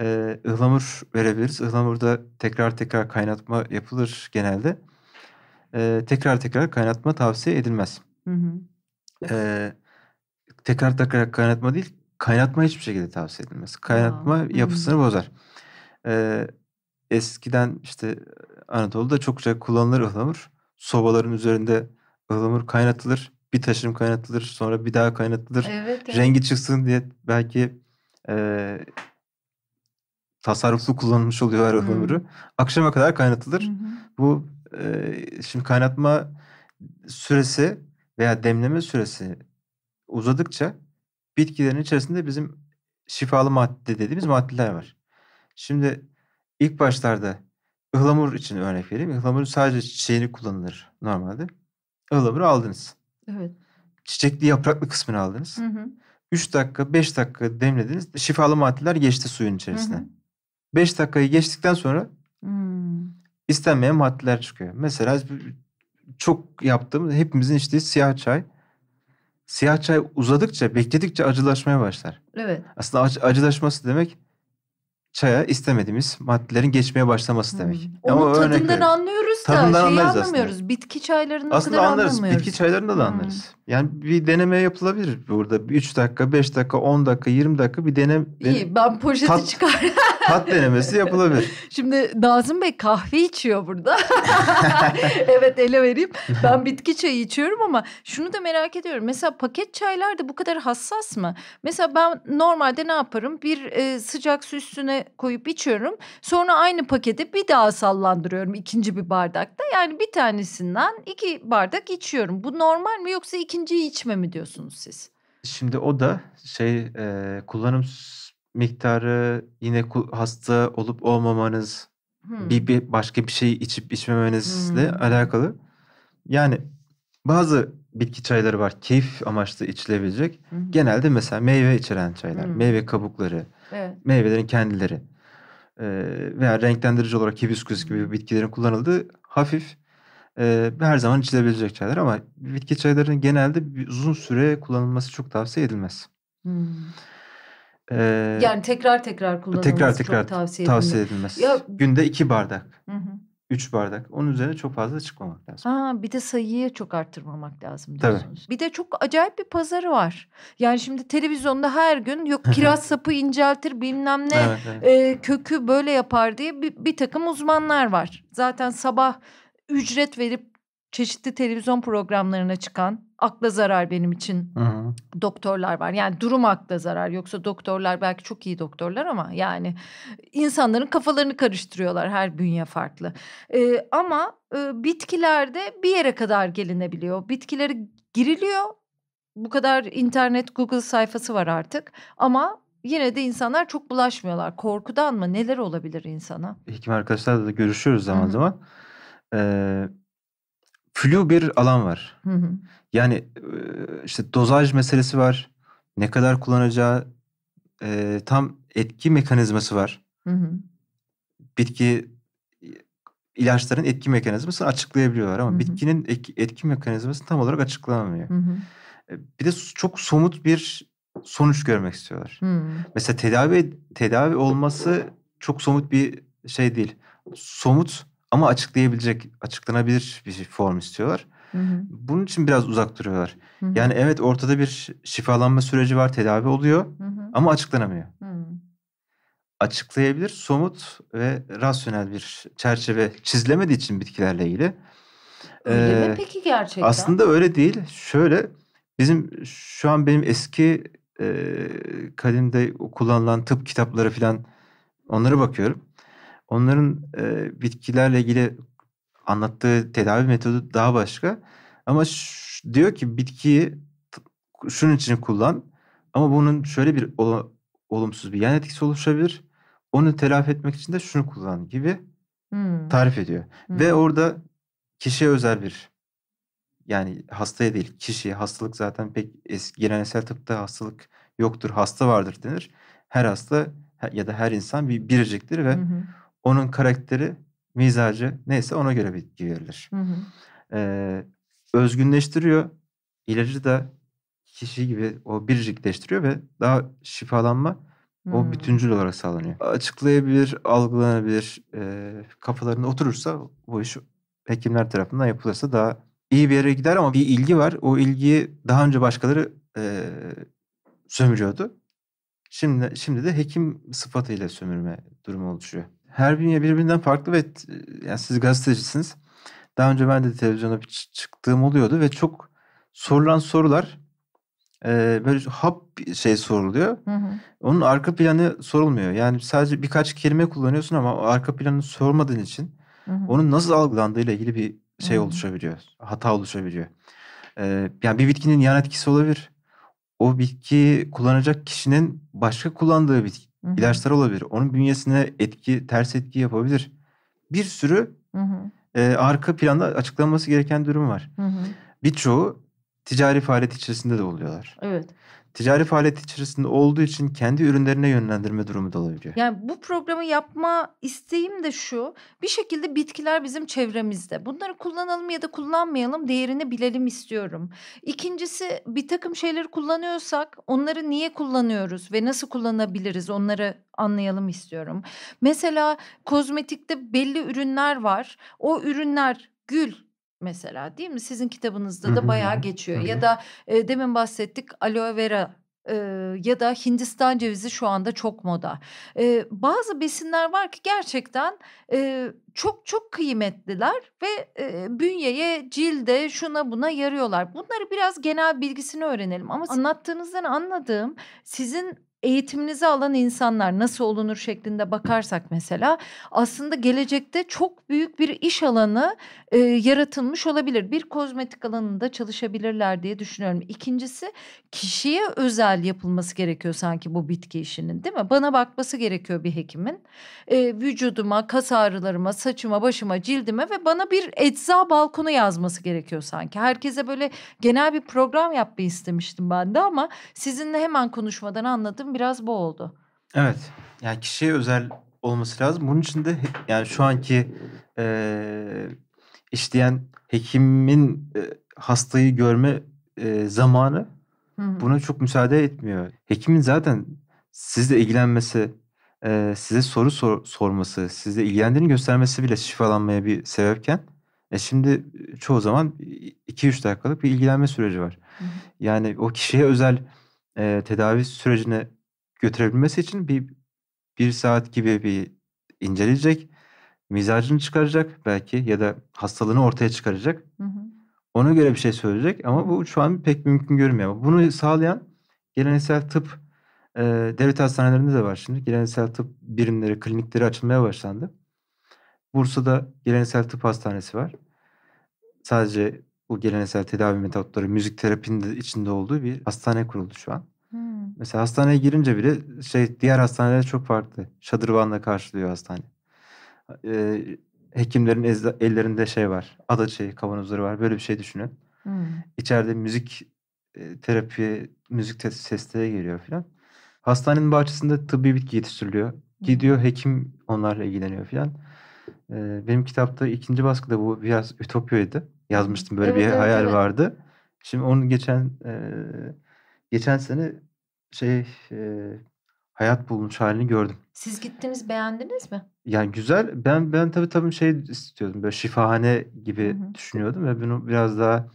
S2: Ee, ıhlamur verebiliriz. Ihlamurda tekrar tekrar kaynatma yapılır genelde. Ee, tekrar tekrar kaynatma tavsiye edilmez. Ee, tekrar tekrar kaynatma değil, kaynatma hiçbir şekilde tavsiye edilmez. Kaynatma Aa, yapısını hı. bozar. Ee, eskiden işte Anadolu'da çokça kullanılır ıhlamur. Sobaların üzerinde ıhlamur kaynatılır. Bir taşım kaynatılır. Sonra bir daha kaynatılır. Evet, evet. Rengi çıksın diye belki e, tasarruflu kullanılmış oluyor ıhlamuru. Akşama kadar kaynatılır. Hı-hı. Bu e, şimdi kaynatma süresi veya demleme süresi uzadıkça bitkilerin içerisinde bizim şifalı madde dediğimiz maddeler var. Şimdi ilk başlarda ıhlamur için örnek vereyim. Ihlamurun sadece çiçeğini kullanılır normalde ıhlamuru aldınız. Evet. Çiçekli yapraklı kısmını aldınız. Hı hı. 3 dakika 5 dakika demlediniz. Şifalı maddeler geçti suyun içerisine. Hı hı. 5 dakikayı geçtikten sonra
S3: hmm.
S2: istenmeyen maddeler çıkıyor. Mesela çok yaptığımız hepimizin içtiği siyah çay. Siyah çay uzadıkça bekledikçe acılaşmaya başlar. Evet. Aslında ac- acılaşması demek çaya istemediğimiz maddelerin geçmeye başlaması hmm. demek. Hmm. Ama Onu Ama tadından
S1: anlıyoruz da tadından şeyi anlamıyoruz. Aslında. Bitki çaylarını aslında anlarız. Bitki çaylarında da hmm. anlarız.
S2: Yani bir deneme yapılabilir burada. 3 dakika, 5 dakika, 10 dakika, 20 dakika bir deneme. İyi
S1: ben poşeti tat, çıkar. tat denemesi yapılabilir. Şimdi Nazım Bey kahve içiyor burada. evet ele vereyim. Ben bitki çayı içiyorum ama şunu da merak ediyorum. Mesela paket çaylar da bu kadar hassas mı? Mesela ben normalde ne yaparım? Bir e, sıcak su üstüne koyup içiyorum. Sonra aynı paketi bir daha sallandırıyorum ikinci bir bardakta. Yani bir tanesinden iki bardak içiyorum. Bu normal mi yoksa iki ikinciyi içme mi diyorsunuz siz?
S2: Şimdi o da şey e, kullanım miktarı yine hasta olup olmamanız hmm. bir, bir başka bir şey içip içmemenizle hmm. alakalı. Yani bazı bitki çayları var keyif amaçlı içilebilecek. Hmm. Genelde mesela meyve içeren çaylar, hmm. meyve kabukları, evet. meyvelerin kendileri e, veya renklendirici olarak hibiskus gibi hmm. bitkilerin kullanıldığı hafif e, her zaman içilebilecek çaylar ama bitki çaylarının genelde uzun süre kullanılması çok tavsiye edilmez. Hmm. Ee, yani
S1: tekrar tekrar kullanılması tekrar, tekrar çok tavsiye, tavsiye edilmez. Ya,
S2: Günde iki bardak. Hı hı. 3 bardak. Onun üzerine çok fazla çıkmamak
S1: lazım. Ha, bir de sayıyı çok arttırmamak lazım diyorsunuz. Tabii. Bir de çok acayip bir pazarı var. Yani şimdi televizyonda her gün yok kiraz sapı inceltir bilmem ne evet, evet. E, kökü böyle yapar diye bir, bir takım uzmanlar var. Zaten sabah ücret verip çeşitli televizyon programlarına çıkan akla zarar benim için Hı-hı. doktorlar var. Yani durum akla zarar yoksa doktorlar belki çok iyi doktorlar ama yani insanların kafalarını karıştırıyorlar her bünye farklı. Ee, ama e, bitkilerde bir yere kadar gelinebiliyor. Bitkileri giriliyor. Bu kadar internet Google sayfası var artık ama yine de insanlar çok bulaşmıyorlar. Korkudan mı neler olabilir insana?
S2: Hekim arkadaşlarla da görüşüyoruz zaman Hı-hı. zaman e, flu bir alan var. Hı hı. Yani e, işte dozaj meselesi var. Ne kadar kullanacağı e, tam etki mekanizması var. Hı hı. Bitki ilaçların etki mekanizmasını açıklayabiliyorlar ama hı hı. bitkinin etki mekanizması tam olarak açıklanamıyor. E, bir de çok somut bir sonuç görmek istiyorlar. Hı. Mesela tedavi tedavi olması çok somut bir şey değil. Somut ama açıklayabilecek, açıklanabilir bir form istiyorlar. Hı hı. Bunun için biraz uzak duruyorlar. Hı hı. Yani evet ortada bir şifalanma süreci var, tedavi oluyor hı hı. ama açıklanamıyor. Hı. Açıklayabilir, somut ve rasyonel bir çerçeve çizilemediği için bitkilerle ilgili.
S3: Öyle ee, mi peki gerçekten? Aslında
S2: öyle değil. Şöyle bizim şu an benim eski e, kadimde kullanılan tıp kitapları falan onlara bakıyorum. Onların e, bitkilerle ilgili anlattığı tedavi metodu daha başka. Ama şu, diyor ki bitkiyi şunun için kullan ama bunun şöyle bir o, olumsuz bir yan etkisi oluşabilir. Onu telafi etmek için de şunu kullan gibi hmm. tarif ediyor. Hmm. Ve orada kişiye özel bir yani hastaya değil kişiye hastalık zaten pek eski geleneksel tıpta hastalık yoktur hasta vardır denir. Her hasta ya da her insan bir biriciktir ve hı onun karakteri, mizacı neyse ona göre bitki verilir. Hı hı. Ee, özgünleştiriyor. İlacı da kişi gibi o biricikleştiriyor ve daha şifalanma hmm. o bütüncül olarak sağlanıyor. Açıklayabilir, algılanabilir e, kafalarında oturursa bu iş hekimler tarafından yapılırsa daha iyi bir yere gider ama bir ilgi var. O ilgiyi daha önce başkaları e, sömürüyordu. Şimdi şimdi de hekim sıfatıyla sömürme durumu oluşuyor her bünye birbirinden farklı ve e, yani siz gazetecisiniz. Daha önce ben de televizyona çıktığım oluyordu ve çok sorulan sorular e, böyle hap şey soruluyor. Hı hı. Onun arka planı sorulmuyor. Yani sadece birkaç kelime kullanıyorsun ama arka planı sormadığın için hı hı. onun nasıl ile ilgili bir şey hı hı. oluşabiliyor. Hata oluşabiliyor. E, yani bir bitkinin yan etkisi olabilir o bitki kullanacak kişinin başka kullandığı bitki, Hı-hı. ilaçlar olabilir. Onun bünyesine etki, ters etki yapabilir. Bir sürü e, arka planda açıklanması gereken durum var. Hı-hı. Birçoğu ticari faaliyet içerisinde de oluyorlar. Evet ticari faaliyet içerisinde olduğu için kendi ürünlerine yönlendirme durumu da olabiliyor.
S1: Yani bu programı yapma isteğim de şu. Bir şekilde bitkiler bizim çevremizde. Bunları kullanalım ya da kullanmayalım değerini bilelim istiyorum. İkincisi bir takım şeyleri kullanıyorsak onları niye kullanıyoruz ve nasıl kullanabiliriz onları anlayalım istiyorum. Mesela kozmetikte belli ürünler var. O ürünler gül mesela değil mi? Sizin kitabınızda da bayağı geçiyor. ya da e, demin bahsettik aloe vera e, ya da Hindistan cevizi şu anda çok moda. E, bazı besinler var ki gerçekten e, çok çok kıymetliler ve e, bünyeye, cilde, şuna buna yarıyorlar. Bunları biraz genel bilgisini öğrenelim. Ama anlattığınızdan anladığım sizin eğitiminizi alan insanlar nasıl olunur şeklinde bakarsak mesela aslında gelecekte çok büyük bir iş alanı e, yaratılmış olabilir. Bir kozmetik alanında çalışabilirler diye düşünüyorum. İkincisi kişiye özel yapılması gerekiyor sanki bu bitki işinin değil mi? Bana bakması gerekiyor bir hekimin. E, vücuduma, kas ağrılarıma, saçıma, başıma, cildime ve bana bir ecza balkonu yazması gerekiyor sanki. Herkese böyle genel bir program yapmayı istemiştim ben de ama sizinle hemen konuşmadan anladım biraz bu oldu.
S2: Evet. Yani kişiye özel olması lazım. Bunun için de yani şu anki e, işleyen hekimin e, hastayı görme e, zamanı Hı-hı. buna çok müsaade etmiyor. Hekimin zaten sizle ilgilenmesi, e, size soru sor- sorması, sizle ilgilendiğini göstermesi bile şifalanmaya bir sebepken e şimdi çoğu zaman 2-3 dakikalık bir ilgilenme süreci var. Hı-hı. Yani o kişiye özel e, tedavi sürecine götürebilmesi için bir bir saat gibi bir inceleyecek. Mizacını çıkaracak belki ya da hastalığını ortaya çıkaracak. Hı hı. Ona göre bir şey söyleyecek ama bu şu an pek mümkün görünmüyor. Bunu sağlayan geleneksel tıp e, devlet hastanelerinde de var şimdi. Geleneksel tıp birimleri, klinikleri açılmaya başlandı. Bursa'da geleneksel tıp hastanesi var. Sadece bu geleneksel tedavi metotları müzik terapinin de içinde olduğu bir hastane kuruldu şu an. Mesela hastaneye girince bile şey diğer hastaneler çok farklı. Şadırvanla karşılıyor hastane. Ee, hekimlerin ellerinde şey var. Ada şey, kavanozları var. Böyle bir şey düşünün. Hmm. İçeride müzik e, terapi, müzik te- sesleri geliyor filan. Hastanenin bahçesinde tıbbi bitki yetiştiriliyor. Gidiyor hekim onlarla ilgileniyor filan. Ee, benim kitapta ikinci baskıda bu biraz ütopyaydı. Yazmıştım böyle evet, bir evet, hayal evet. vardı. Şimdi onun geçen e, geçen sene şey e, hayat bulmuş halini gördüm.
S1: Siz gittiniz beğendiniz mi?
S2: Yani güzel. Ben ben tabii tabii şey istiyordum. Böyle şifahane gibi Hı-hı. düşünüyordum ve bunu biraz daha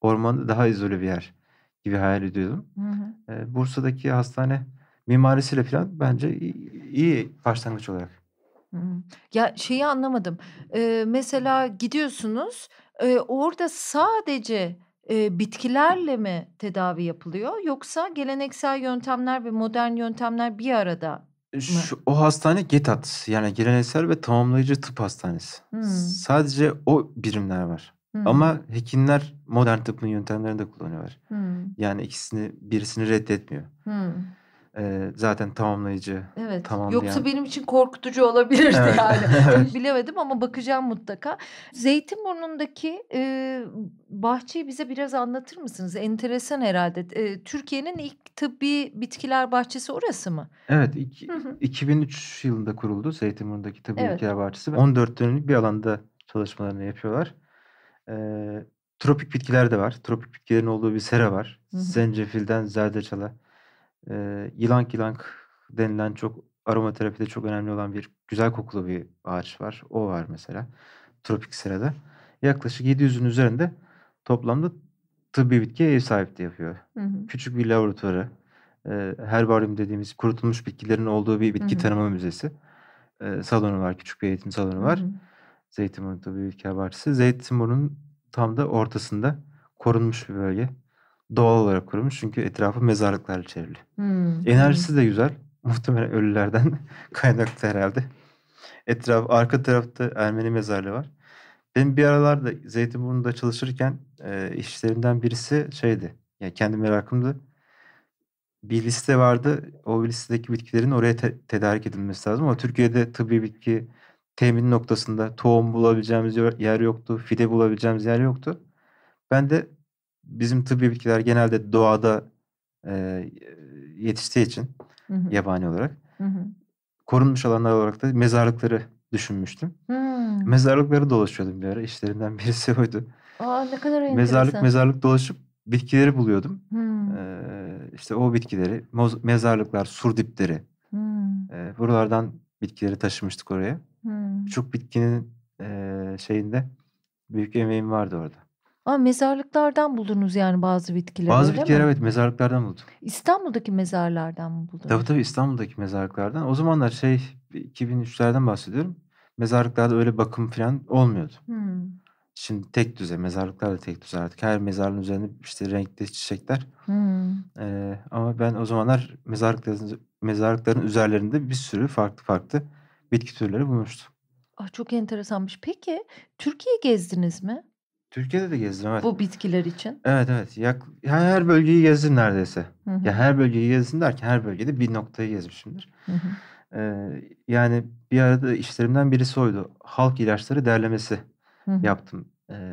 S2: ormanda daha izole bir yer gibi hayal ediyordum. Hı-hı. E, Bursa'daki hastane mimarisiyle falan bence iyi, iyi başlangıç olarak.
S1: Ya şeyi anlamadım. Ee, mesela gidiyorsunuz e, orada sadece e, bitkilerle mi tedavi yapılıyor yoksa geleneksel yöntemler ve modern yöntemler bir arada
S2: e, mı? Şu, o hastane GETAT yani geleneksel ve tamamlayıcı tıp hastanesi. Hmm. Sadece o birimler var. Hmm. Ama hekimler modern tıbbın yöntemlerini de kullanıyorlar. Hmm. Yani ikisini birisini reddetmiyor. Hmm e, zaten tamamlayıcı. Evet. Yoksa
S1: benim için korkutucu olabilirdi evet. yani. evet. Bilemedim ama bakacağım mutlaka. Zeytinburnu'ndaki e, bahçeyi bize biraz anlatır mısınız? Enteresan herhalde. E, Türkiye'nin ilk tıbbi bitkiler bahçesi orası mı?
S2: Evet. Iki, 2003 yılında kuruldu Zeytinburnu'ndaki tıbbi evet. bitkiler bahçesi. 14 dönümlük bir alanda çalışmalarını yapıyorlar. E, tropik bitkiler de var. Tropik bitkilerin olduğu bir sera var. Hı hı. Zencefilden zerdeçala e, yılank yılank denilen çok aromaterapide çok önemli olan bir güzel kokulu bir ağaç var. O var mesela tropik sırada. Yaklaşık 700'ün üzerinde toplamda tıbbi bitkiye ev sahipliği yapıyor. Hı hı. Küçük bir laboratuvarı, e, herbaryum dediğimiz kurutulmuş bitkilerin olduğu bir bitki hı hı. tanıma müzesi. E, salonu var, küçük bir eğitim salonu var. Hı hı. Zeytinburnu Tıbbi Bitki Habercisi. Zeytinburnu'nun tam da ortasında korunmuş bir bölge doğal olarak kurumuş. Çünkü etrafı mezarlıklarla çevrili. Hmm. Enerjisi de güzel. Muhtemelen ölülerden kaynaklı herhalde. Etraf, arka tarafta Ermeni mezarlığı var. Ben bir aralarda Zeytinburnu'da çalışırken e, işlerinden birisi şeydi. Yani kendi merakımdı. Bir liste vardı. O listedeki bitkilerin oraya te- tedarik edilmesi lazım. Ama Türkiye'de tıbbi bitki temin noktasında tohum bulabileceğimiz yer yoktu. Fide bulabileceğimiz yer yoktu. Ben de bizim tıbbi bitkiler genelde doğada e, yetiştiği için hı hı. yabani olarak hı hı. korunmuş alanlar olarak da mezarlıkları düşünmüştüm. Hı. Mezarlıkları dolaşıyordum bir ara. İşlerinden birisi oydu.
S3: Aa ne kadar enteresan. Mezarlık mezarlık
S2: dolaşıp bitkileri buluyordum. Hmm. Ee, işte o bitkileri, moz, mezarlıklar, sur dipleri. Hmm. Ee, buralardan bitkileri taşımıştık oraya. Hmm. Çok bitkinin e, şeyinde büyük emeğim vardı orada.
S1: Ama mezarlıklardan buldunuz yani bazı bitkileri Bazı bitkiler evet
S2: mezarlıklardan buldum.
S1: İstanbul'daki mezarlardan mı buldunuz? Tabii
S2: tabii İstanbul'daki mezarlıklardan. O zamanlar şey 2003'lerden bahsediyorum. Mezarlıklarda öyle bakım falan olmuyordu. Hmm. Şimdi tek düze mezarlıklar da tek düze artık. Her mezarın üzerinde işte renkli çiçekler. Hmm. Ee, ama ben o zamanlar mezarlıkların, mezarlıkların üzerlerinde bir sürü farklı farklı bitki türleri bulmuştum.
S1: Ah, çok enteresanmış. Peki Türkiye gezdiniz mi?
S2: Türkiye'de de gezdim evet. Bu
S1: bitkiler için?
S2: Evet evet. Yak, yani her bölgeyi gezdim neredeyse. Hı hı. Ya her bölgeyi gezdim derken her bölgede bir noktayı gezmişimdir. Hı hı. Ee, yani bir arada işlerimden biri soydu. Halk ilaçları derlemesi hı hı. yaptım. Ee,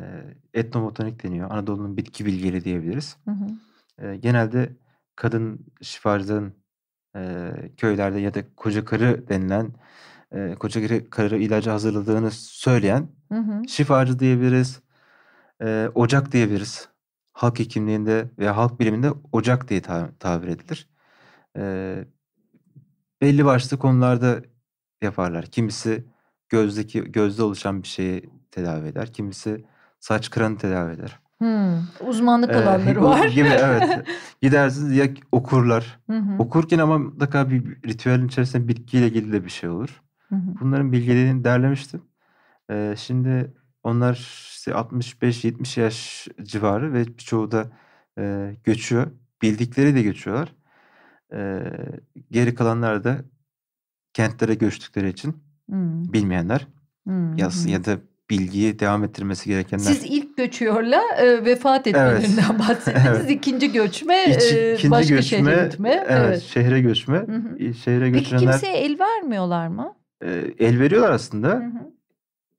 S2: etnobotanik deniyor. Anadolu'nun bitki bilgeli diyebiliriz. Hı hı. Ee, genelde kadın şifacıların e, köylerde ya da koca karı denilen e, koca karı ilacı hazırladığını söyleyen hı hı. şifacı diyebiliriz e, ocak diyebiliriz. Halk hekimliğinde veya halk biliminde ocak diye ta- tabir edilir. E, belli başlı konularda yaparlar. Kimisi gözdeki gözde oluşan bir şeyi tedavi eder. Kimisi saç kıranı tedavi eder.
S1: Hmm, uzmanlık alanları ee, var. Gibi,
S2: evet. Gidersiniz ya okurlar. Hı hı. Okurken ama mutlaka bir ritüelin içerisinde bitkiyle ilgili de bir şey olur. Hı hı. Bunların bilgilerini derlemiştim. Ee, şimdi onlar işte 65-70 yaş civarı ve birçoğu da e, göçüyor. Bildikleri de göçüyorlar. E, geri kalanlar da kentlere göçtükleri için hmm. bilmeyenler hmm. Ya, ya da bilgiyi devam ettirmesi gerekenler. Siz
S1: ilk göçüyorla e, vefat etmelerinden evet.
S2: bahsettiniz. evet.
S1: İkinci göçme İç, ikinci başka göçme, şehre gitme. Evet, evet.
S2: şehre göçme. Hı hı. Şehre göçürenler... Peki kimseye
S1: el vermiyorlar mı?
S2: E, el veriyorlar aslında. Hı hı.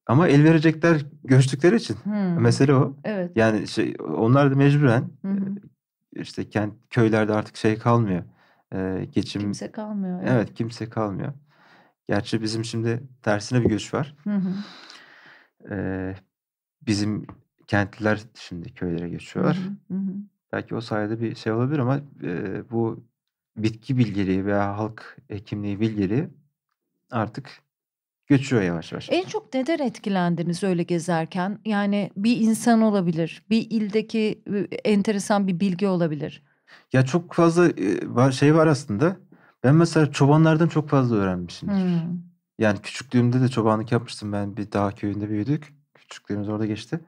S2: Ama el verecekler göçtükleri için. Hmm. Mesele o. Evet. Yani şey, onlar da mecburen hmm. işte kent köylerde artık şey kalmıyor. Ee, geçim kimse
S3: kalmıyor. Evet. evet,
S2: kimse kalmıyor. Gerçi bizim şimdi tersine bir göç var. Hı hı. Ee, bizim kentliler şimdi köylere geçiyorlar. Belki o sayede bir şey olabilir ama e, bu bitki bilgeliği veya halk hekimliği bilgeliği artık Göçüyor yavaş yavaş. En
S1: çok neden etkilendiniz öyle gezerken? Yani bir insan olabilir, bir ildeki enteresan bir bilgi olabilir.
S2: Ya çok fazla şey var aslında. Ben mesela çobanlardan çok fazla öğrenmişimdir. Hmm. Yani küçüklüğümde de çobanlık yapmıştım. Ben bir dağ köyünde büyüdük. Küçüklüğümüz orada geçti.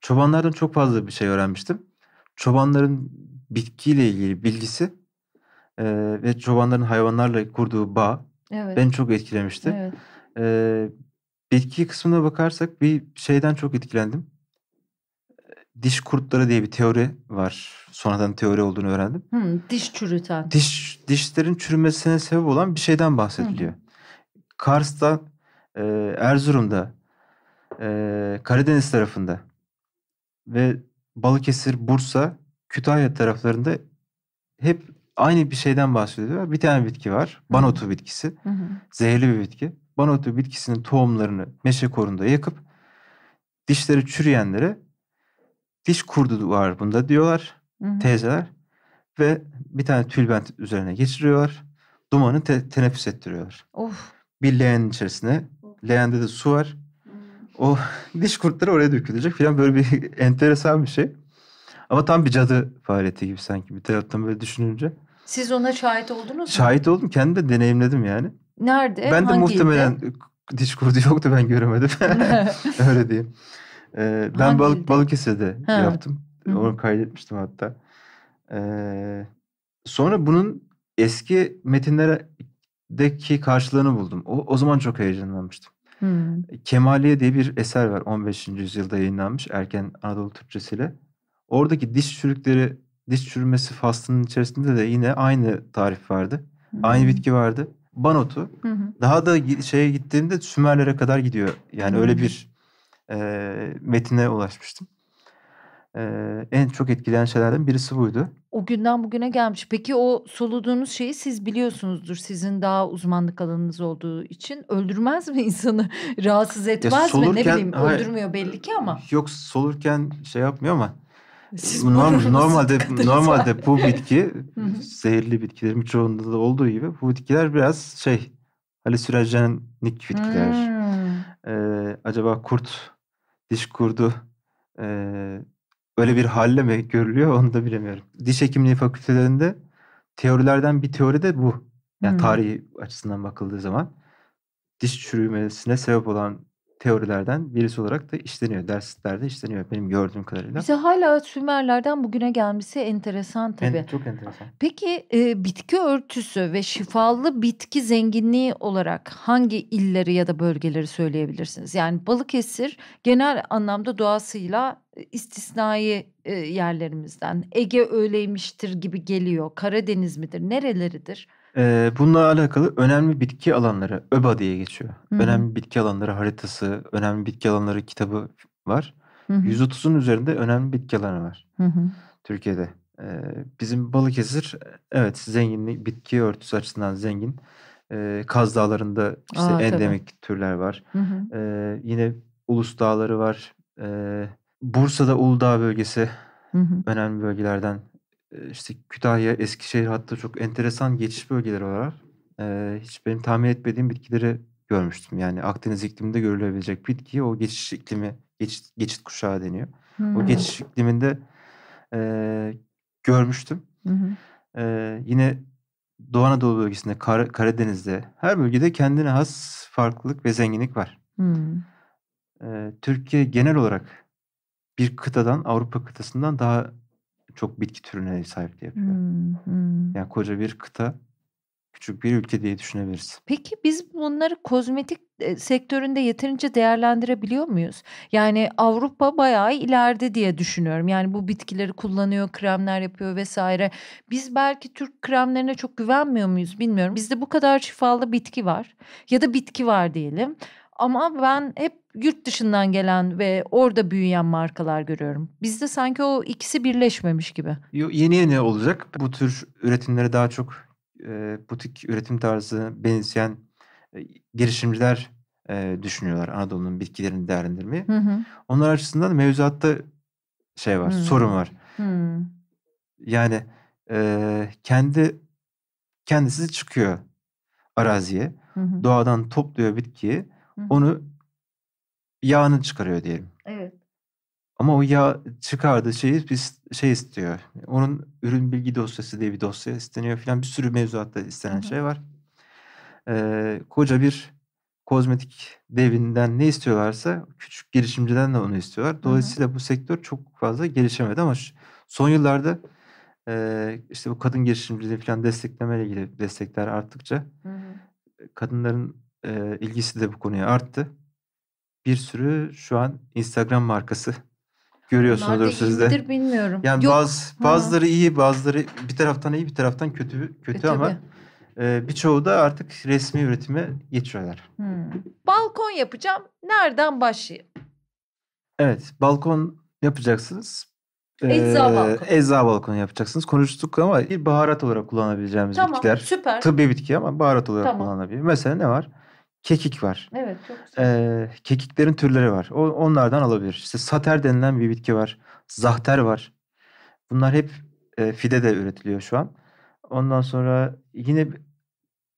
S2: Çobanlardan çok fazla bir şey öğrenmiştim. Çobanların bitkiyle ilgili bilgisi e, ve çobanların hayvanlarla kurduğu bağ evet. beni çok etkilemişti. Evet. Ee, bitki kısmına bakarsak bir şeyden çok etkilendim. Diş kurtları diye bir teori var. Sonradan teori olduğunu öğrendim.
S1: Hmm, diş çürüten.
S2: Diş, dişlerin çürümesine sebep olan bir şeyden bahsediliyor. Hmm. Kars'ta, e, Erzurum'da, e, Karadeniz tarafında ve Balıkesir, Bursa, Kütahya taraflarında hep aynı bir şeyden bahsediyorlar. Bir tane bitki var. Banotu bitkisi. Hı Zehirli bir bitki. Banotu bitkisinin tohumlarını meşe korunda yakıp dişleri çürüyenlere diş kurdu var bunda diyorlar Hı-hı. teyzeler. Ve bir tane tülbent üzerine geçiriyorlar. Dumanı te- teneffüs ettiriyorlar. Of. Bir leğenin içerisine. Leğende de su var. O oh, diş kurtları oraya dökülecek falan böyle bir enteresan bir şey. Ama tam bir cadı faaliyeti gibi sanki bir taraftan böyle düşününce.
S1: Siz ona şahit oldunuz mu? Şahit
S2: oldum. kendi de deneyimledim yani.
S1: Nerede? Ben de muhtemelen
S2: ilde? diş kurdu yoktu ben göremedim. Öyle diyeyim. Ee, ben hangi balık ilde? Balıkesir'de ha. yaptım. Hı-hı. Onu kaydetmiştim hatta. Ee, sonra bunun eski metinlerdeki karşılığını buldum. O, o zaman çok heyecanlanmıştım. Hmm. Kemaliye diye bir eser var 15. yüzyılda yayınlanmış erken Anadolu Türkçesiyle. Oradaki diş çürükleri, diş çürümesi faslının içerisinde de yine aynı tarif vardı. Hmm. Aynı bitki vardı. Banot'u. Hı hı. Daha da şeye gittiğinde Sümerlere kadar gidiyor. Yani hı. öyle bir e, metine ulaşmıştım. E, en çok etkileyen şeylerden birisi buydu.
S1: O günden bugüne gelmiş. Peki o soluduğunuz şeyi siz biliyorsunuzdur. Sizin daha uzmanlık alanınız olduğu için öldürmez mi insanı? Rahatsız etmez ya solurken, mi? Ne bileyim öldürmüyor belli ki ama.
S2: Yok solurken şey yapmıyor ama siz Norm, normalde normalde bu bitki zehirli bitkilerin çoğunda da olduğu gibi bu bitkiler biraz şey halüsinojenik bitkiler.
S3: Hmm.
S2: Ee, acaba kurt diş kurdu e, öyle bir halle mi görülüyor onu da bilemiyorum. Diş hekimliği fakültelerinde teorilerden bir teori de bu. Yani hmm. tarihi açısından bakıldığı zaman diş çürümesine sebep olan teorilerden birisi olarak da işleniyor. Derslerde işleniyor benim gördüğüm kadarıyla. Bize
S1: hala Sümerlerden bugüne gelmesi enteresan tabii. En,
S2: çok enteresan.
S1: Peki e, bitki örtüsü ve şifalı bitki zenginliği olarak hangi illeri ya da bölgeleri söyleyebilirsiniz? Yani Balıkesir genel anlamda doğasıyla e, istisnai e, yerlerimizden. Ege öyleymiştir gibi geliyor. Karadeniz midir? Nereleridir?
S2: Ee, bununla alakalı önemli bitki alanları ÖBA diye geçiyor. Hı-hı. Önemli bitki alanları haritası, önemli bitki alanları kitabı var. Hı-hı. 130'un üzerinde önemli bitki alanı var. Hı-hı. Türkiye'de. Ee, bizim Balıkesir evet zenginlik bitki örtüsü açısından zengin. Ee, Kaz Dağları'nda işte Aa, endemik tabii. türler var. Hı hı. Ee, yine Ulus Dağları var. Bursa'da Uludağ bölgesi hı hı. önemli bölgelerden işte Kütahya, Eskişehir hatta çok enteresan geçiş bölgeleri var. hiç benim tahmin etmediğim bitkileri görmüştüm. Yani Akdeniz ikliminde görülebilecek bitki o geçiş iklimi, geçit, geçit kuşağı deniyor. Hmm. O geçiş ikliminde e, görmüştüm. Hmm. E, yine Doğu Anadolu bölgesinde, Kar- Karadeniz'de her bölgede kendine has farklılık ve zenginlik var. Hmm. E, Türkiye genel olarak bir kıtadan, Avrupa kıtasından daha çok bitki türüne ev sahipliği yapıyor.
S3: Hmm, hmm.
S2: Yani koca bir kıta küçük bir ülke diye düşünebiliriz.
S1: Peki biz bunları kozmetik e, sektöründe yeterince değerlendirebiliyor muyuz? Yani Avrupa bayağı ileride diye düşünüyorum. Yani bu bitkileri kullanıyor, kremler yapıyor vesaire. Biz belki Türk kremlerine çok güvenmiyor muyuz bilmiyorum. Bizde bu kadar şifalı bitki var ya da bitki var diyelim. Ama ben hep yurt dışından gelen ve orada büyüyen markalar görüyorum. Bizde sanki o ikisi birleşmemiş gibi.
S2: Yeni yeni olacak. Bu tür üretimlere daha çok e, butik üretim tarzı benzeyen e, girişimciler e, düşünüyorlar Anadolu'nun bitkilerini değerlendirmeyi. Hı hı. Onlar açısından mevzuatta şey var, hı. sorun var. Hı. Yani e, kendi kendisi çıkıyor araziye, hı hı. doğadan topluyor bitkiyi Hı-hı. Onu yağını çıkarıyor diyelim. Evet. Ama o yağ çıkardığı şeyi biz şey istiyor. Onun ürün bilgi dosyası diye bir dosya isteniyor filan bir sürü mevzuatta istenen Hı-hı. şey var. Ee, koca bir kozmetik devinden ne istiyorlarsa küçük girişimciden de onu istiyorlar. Dolayısıyla Hı-hı. bu sektör çok fazla gelişemedi ama son yıllarda e, işte bu kadın girişimciliği falan desteklemeyle ilgili destekler arttıkça Hı-hı. kadınların e, ilgisi de bu konuya arttı. Bir sürü şu an Instagram markası görüyorsunuzdur sizde. Nedir bilmiyorum. Yani Yok. Baz, bazıları ha. iyi, bazıları bir taraftan iyi, bir taraftan kötü e, kötü e, ama e, birçoğu da artık resmi üretime geçiyorlar.
S1: Hmm. Balkon yapacağım. Nereden başlayayım?
S2: Evet, balkon yapacaksınız. Ecza ee, balkonu. balkonu yapacaksınız. Konuştuk ama bir baharat olarak kullanabileceğimiz tamam, bitkiler. Tamam süper. Tıbbi bitki ama baharat olarak tamam. kullanılabilir. Mesela ne var? kekik var. Evet çok güzel. Ee, kekiklerin türleri var. O, onlardan alabilir. İşte sater denilen bir bitki var. Zahter var. Bunlar hep e, fide de üretiliyor şu an. Ondan sonra yine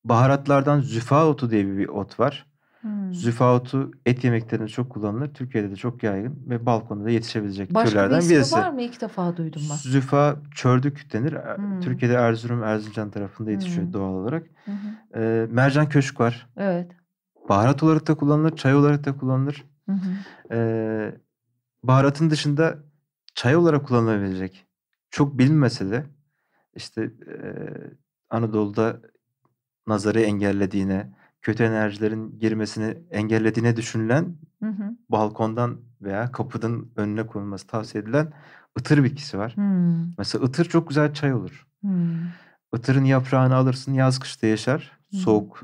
S2: baharatlardan züfa otu diye bir ot var. Hmm. Züfa otu et yemeklerinde çok kullanılır. Türkiye'de de çok yaygın ve balkonda da yetişebilecek Başka türlerden birisi. Başka bir ismi var
S1: mı? İlk defa duydum ben.
S2: Züfa çördük denir. Hmm. Türkiye'de Erzurum, Erzincan tarafında yetişiyor hmm. doğal olarak. Hmm. Ee, mercan köşk var. Evet. Baharat olarak da kullanılır, çay olarak da kullanılır. Hı hı. Ee, baharatın dışında çay olarak kullanılabilecek çok bilinmese de işte e, Anadolu'da nazarı engellediğine, kötü enerjilerin girmesini engellediğine düşünülen hı hı. balkondan veya kapının önüne konulması tavsiye edilen ıtır bitkisi var. Hı. Mesela ıtır çok güzel çay olur. Hı. Itırın yaprağını alırsın yaz kışta yaşar. Hı. Soğuk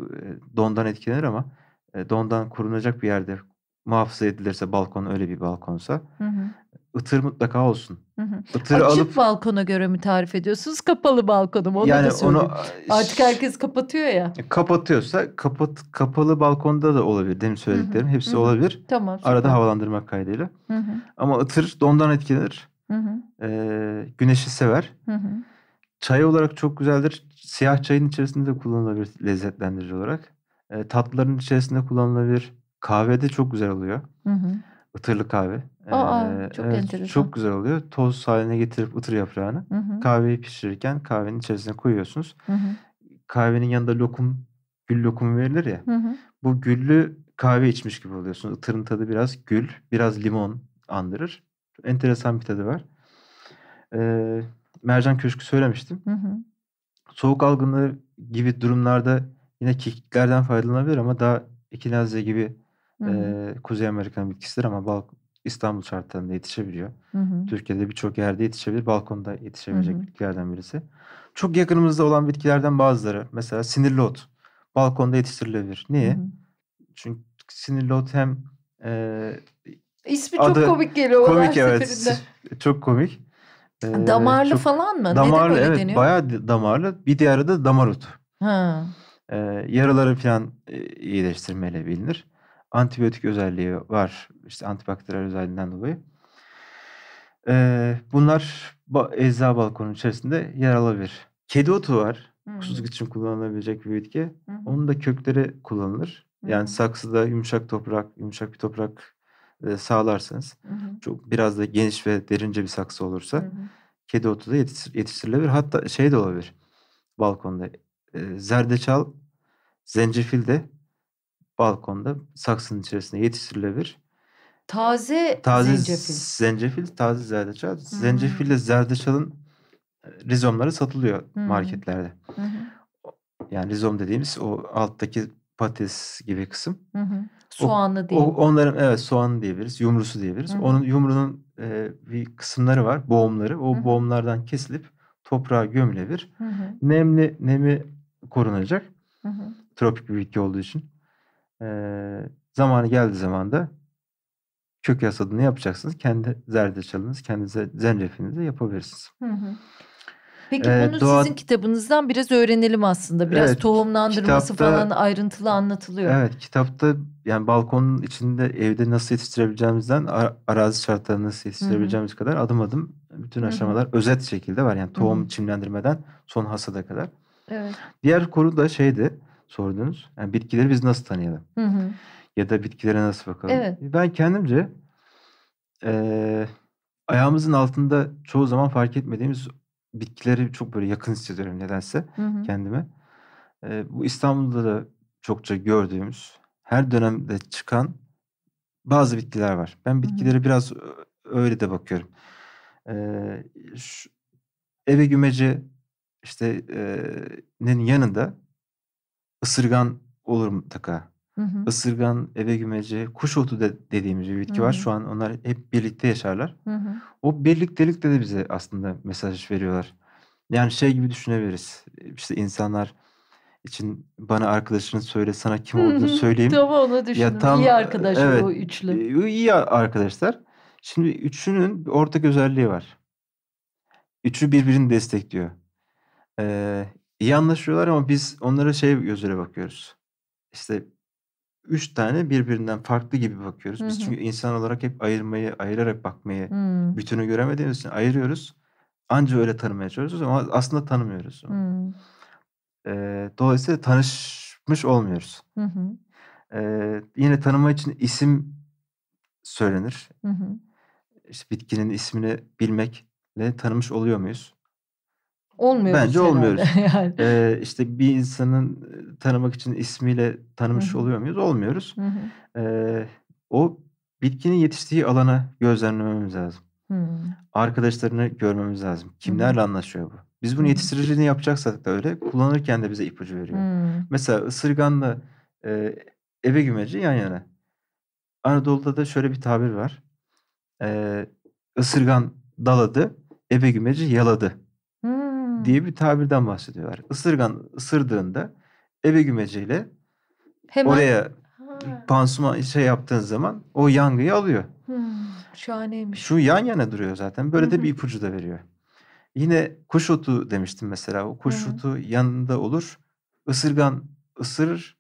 S2: dondan etkilenir ama dondan korunacak bir yerde muhafaza edilirse balkon öyle bir balkonsa hı hı. ıtır mutlaka olsun. Hı hı. Itır Açık alıp,
S1: balkona göre mi tarif ediyorsunuz kapalı balkonu mu? Onu yani da onu, Artık herkes kapatıyor ya.
S2: E, kapatıyorsa kapat, kapalı balkonda da olabilir. Demin söylediklerim hı hı. hepsi hı hı. olabilir. Tamam. Süper. Arada havalandırmak kaydıyla. Hı hı. Ama ıtır dondan etkilenir. Hı hı. Ee, güneşi sever. Hı hı. Çay olarak çok güzeldir. Siyah çayın içerisinde de kullanılabilir lezzetlendirici olarak. E, tatlıların içerisinde kullanılabilir. Kahvede çok güzel oluyor. Hı hı. Itırlı kahve. Aa, ee, çok evet, enteresan. Çok güzel oluyor. Toz haline getirip ıtır yaprağını hı hı. kahveyi pişirirken kahvenin içerisine koyuyorsunuz. Hı hı. Kahvenin yanında lokum, gül lokumu verilir ya. Hı hı. Bu güllü kahve içmiş gibi oluyorsunuz. Itırın tadı biraz gül, biraz limon andırır. Enteresan bir tadı var. Ee, Mercan Köşkü söylemiştim. Hı hı. Soğuk algınlığı gibi durumlarda Yine kekiklerden faydalanabilir ama daha ekinazya gibi e, Kuzey Amerikan bitkisidir ama balk İstanbul şartlarında yetişebiliyor. Hı hı. Türkiye'de birçok yerde yetişebilir. Balkonda yetişebilecek hı hı. bitkilerden birisi. Çok yakınımızda olan bitkilerden bazıları. Mesela sinirli ot. Balkonda yetiştirilebilir. Niye? Hı hı. Çünkü sinirli ot hem e, İsmi adı, çok komik geliyor. Komik evet. Seferinde. Çok komik. Ee, damarlı çok, falan mı? Damarlı evet deniyor? bayağı damarlı. Bir diğeri de damar otu. Ha. E, yaraları falan e, iyileştirmeyle bilinir. Antibiyotik özelliği var. İşte antibakteriyel özelliğinden dolayı. E, bunlar ba- ecza balkonun içerisinde yer alabilir. Kedi otu var. hı Kusuzluk için kullanılabilecek bir bitki. hı Onun da kökleri kullanılır. hı Yani saksıda yumuşak toprak, yumuşak bir toprak e, sağlarsanız hı çok biraz da geniş ve derince bir saksı olursa hı kedi otu da yetiştir- yetiştirilebilir. Hatta şey de olabilir. Balkonda zerdeçal, zencefil de balkonda saksının içerisinde yetiştirilebilir.
S1: Taze,
S2: taze zencefil. Zencefil, taze zerdeçal. Hı-hı. Zencefille zerdeçalın rizomları satılıyor Hı-hı. marketlerde. Hı-hı. Yani rizom dediğimiz o alttaki patates gibi kısım.
S3: Hı-hı. Soğanlı değil. O,
S2: onların evet soğanlı diyebiliriz, yumrusu diyebiliriz. Hı-hı. Onun yumrunun e, bir kısımları var, boğumları. O Hı-hı. boğumlardan kesilip toprağa gömülebilir. Hı-hı. Nemli nemi korunacak. Hı hı. Tropik bir bitki olduğu için. E, zamanı geldiği zaman da kök yasadını yapacaksınız. Kendi zerdeçalınız, kendi zencefinizi yapabilirsiniz. Hı hı. Peki ee, bunu doğa... sizin
S1: kitabınızdan biraz öğrenelim aslında. Biraz evet, tohumlandırması kitapta, falan ayrıntılı anlatılıyor. Evet
S2: kitapta yani balkonun içinde evde nasıl yetiştirebileceğimizden arazi şartlarını nasıl yetiştirebileceğimiz Hı-hı. kadar adım adım bütün aşamalar Hı-hı. özet şekilde var. Yani tohum Hı-hı. çimlendirmeden son hasada kadar. Diğer konu da şeydi sordunuz. Yani bitkileri biz nasıl tanıyalım? Hı hı. Ya da bitkilere nasıl bakalım? Evet. Ben kendimce e, ayağımızın altında çoğu zaman fark etmediğimiz bitkileri çok böyle yakın hissediyorum nedense hı hı. kendime. E, bu İstanbul'da da çokça gördüğümüz her dönemde çıkan bazı bitkiler var. Ben bitkilere biraz öyle de bakıyorum. E, şu, eve gümece işte e, yanında ısırgan olur mutlaka. Hı hı. Isırgan, eve gümece, kuş otu de dediğimiz bir bitki hı hı. var. Şu an onlar hep birlikte yaşarlar. Hı hı. O birliktelikte de bize aslında mesaj veriyorlar. Yani şey gibi düşünebiliriz. İşte insanlar için bana arkadaşını söyle sana kim olduğunu hı hı. söyleyeyim. Tam onu düşündüm. Ya tam, iyi arkadaş evet, bu üçlü. E, iyi arkadaşlar. Şimdi üçünün ortak özelliği var. Üçü birbirini destekliyor. Ee, iyi anlaşıyorlar ama biz onlara şey gözüyle bakıyoruz. İşte üç tane birbirinden farklı gibi bakıyoruz. Biz hı hı. çünkü insan olarak hep ayırmayı, ayırarak bakmayı, hı. bütünü göremediğimiz için ayırıyoruz. Ancak öyle tanımaya çalışıyoruz ama aslında tanımıyoruz. Hı. Ee, dolayısıyla tanışmış olmuyoruz. Hı hı. Ee, yine tanıma için isim söylenir. Hı hı. İşte bitkinin ismini bilmekle tanımış oluyor muyuz? Olmuyor. Bence olmuyoruz. yani. Ee, işte bir insanın e, tanımak için ismiyle tanımış Hı-hı. oluyor muyuz? Olmuyoruz. Ee, o bitkinin yetiştiği alana gözlemlememiz lazım. Hı-hı. Arkadaşlarını görmemiz lazım. Kimlerle Hı-hı. anlaşıyor bu? Biz bunu yetiştiriciliğini yapacaksak da öyle kullanırken de bize ipucu veriyor. Hı-hı. Mesela ısırganla e, eve gümeci yan yana. Anadolu'da da şöyle bir tabir var. Ee, ısırgan daladı, ebe gümeci yaladı diye bir tabirden bahsediyorlar. Isırgan ısırdığında ebe gümeceyle Hemen... oraya pansuman şey yaptığın zaman o yangıyı alıyor.
S3: Hmm,
S1: şahaneymiş.
S2: Şu yan yana duruyor zaten. Böyle de bir ipucu da veriyor. Yine kuş otu demiştim mesela. O kuş hı otu yanında olur. Isırgan ısırır,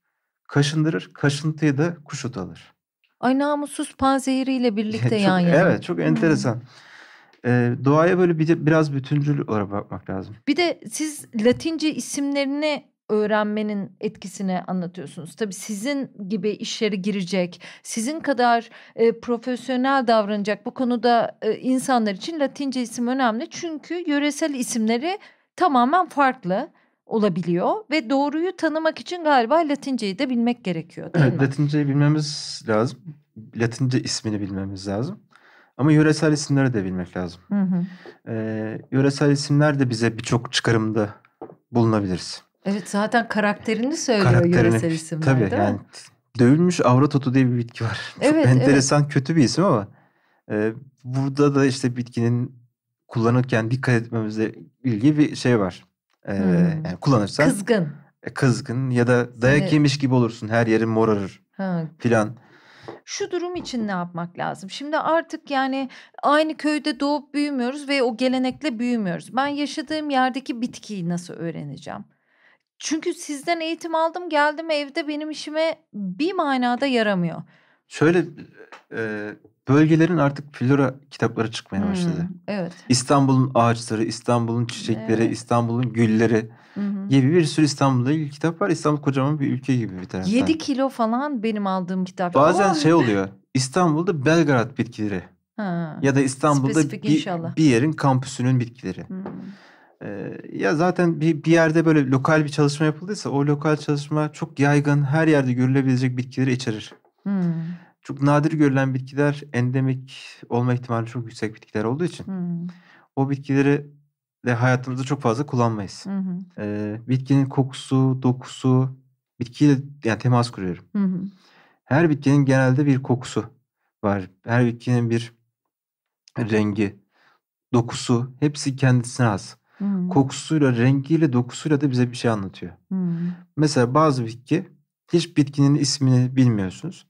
S2: kaşındırır. Kaşıntıyı da kuş otu alır.
S1: Ay namussuz panzehiriyle birlikte ya, çok, yan yana. Evet çok hmm. enteresan. hı
S2: e, doğaya böyle bir, biraz bütüncül olarak bakmak lazım.
S1: Bir de siz Latince isimlerini öğrenmenin etkisini anlatıyorsunuz. Tabii sizin gibi işlere girecek, sizin kadar e, profesyonel davranacak bu konuda e, insanlar için Latince isim önemli. Çünkü yöresel isimleri tamamen farklı olabiliyor ve doğruyu tanımak için galiba Latinceyi de bilmek gerekiyor. Değil evet, mi?
S2: Latinceyi bilmemiz lazım. Latince ismini bilmemiz lazım. Ama yöresel isimleri de bilmek lazım. Hı hı. Ee, yöresel isimler de bize birçok çıkarımda bulunabiliriz.
S1: Evet zaten karakterini söylüyor karakterini, yöresel isimler tabii, değil yani, mi?
S2: Dövülmüş avrat otu diye bir bitki var. Evet, Çok enteresan evet. kötü bir isim ama e, burada da işte bitkinin kullanırken dikkat etmemize ilgili bir şey var. E, hmm. yani kullanırsan kızgın. E, kızgın ya da dayak yemiş gibi olursun. Her yerin morarır ha. filan
S1: şu durum için ne yapmak lazım? Şimdi artık yani aynı köyde doğup büyümüyoruz ve o gelenekle büyümüyoruz. Ben yaşadığım yerdeki bitkiyi nasıl öğreneceğim? Çünkü sizden eğitim aldım geldim evde benim işime bir manada yaramıyor
S2: şöyle e, bölgelerin artık flora kitapları çıkmaya hmm, başladı. Hmm, evet. İstanbul'un ağaçları, İstanbul'un çiçekleri, evet. İstanbul'un gülleri hmm. gibi bir sürü İstanbul'da ilgili kitap var. İstanbul kocaman bir ülke gibi bir taraftan. 7
S1: kilo falan benim aldığım kitap. Bazen şey oluyor.
S2: İstanbul'da Belgrad bitkileri.
S3: Ha. Ya da
S2: İstanbul'da bir, bir yerin kampüsünün bitkileri. Hmm. Ee, ya zaten bir, bir yerde böyle lokal bir çalışma yapıldıysa o lokal çalışma çok yaygın her yerde görülebilecek bitkileri içerir. Hmm. Çok nadir görülen bitkiler endemik olma ihtimali çok yüksek bitkiler olduğu için hmm. o bitkileri de hayatımızda çok fazla kullanmayız. Hmm. Ee, bitkinin kokusu, dokusu, bitkiyle yani temas kuruyorum. Hmm. Her bitkinin genelde bir kokusu var. Her bitkinin bir rengi, dokusu hepsi kendisine az. Hmm. Kokusuyla, rengiyle, dokusuyla da bize bir şey anlatıyor. Hmm. Mesela bazı bitki hiç bitkinin ismini bilmiyorsunuz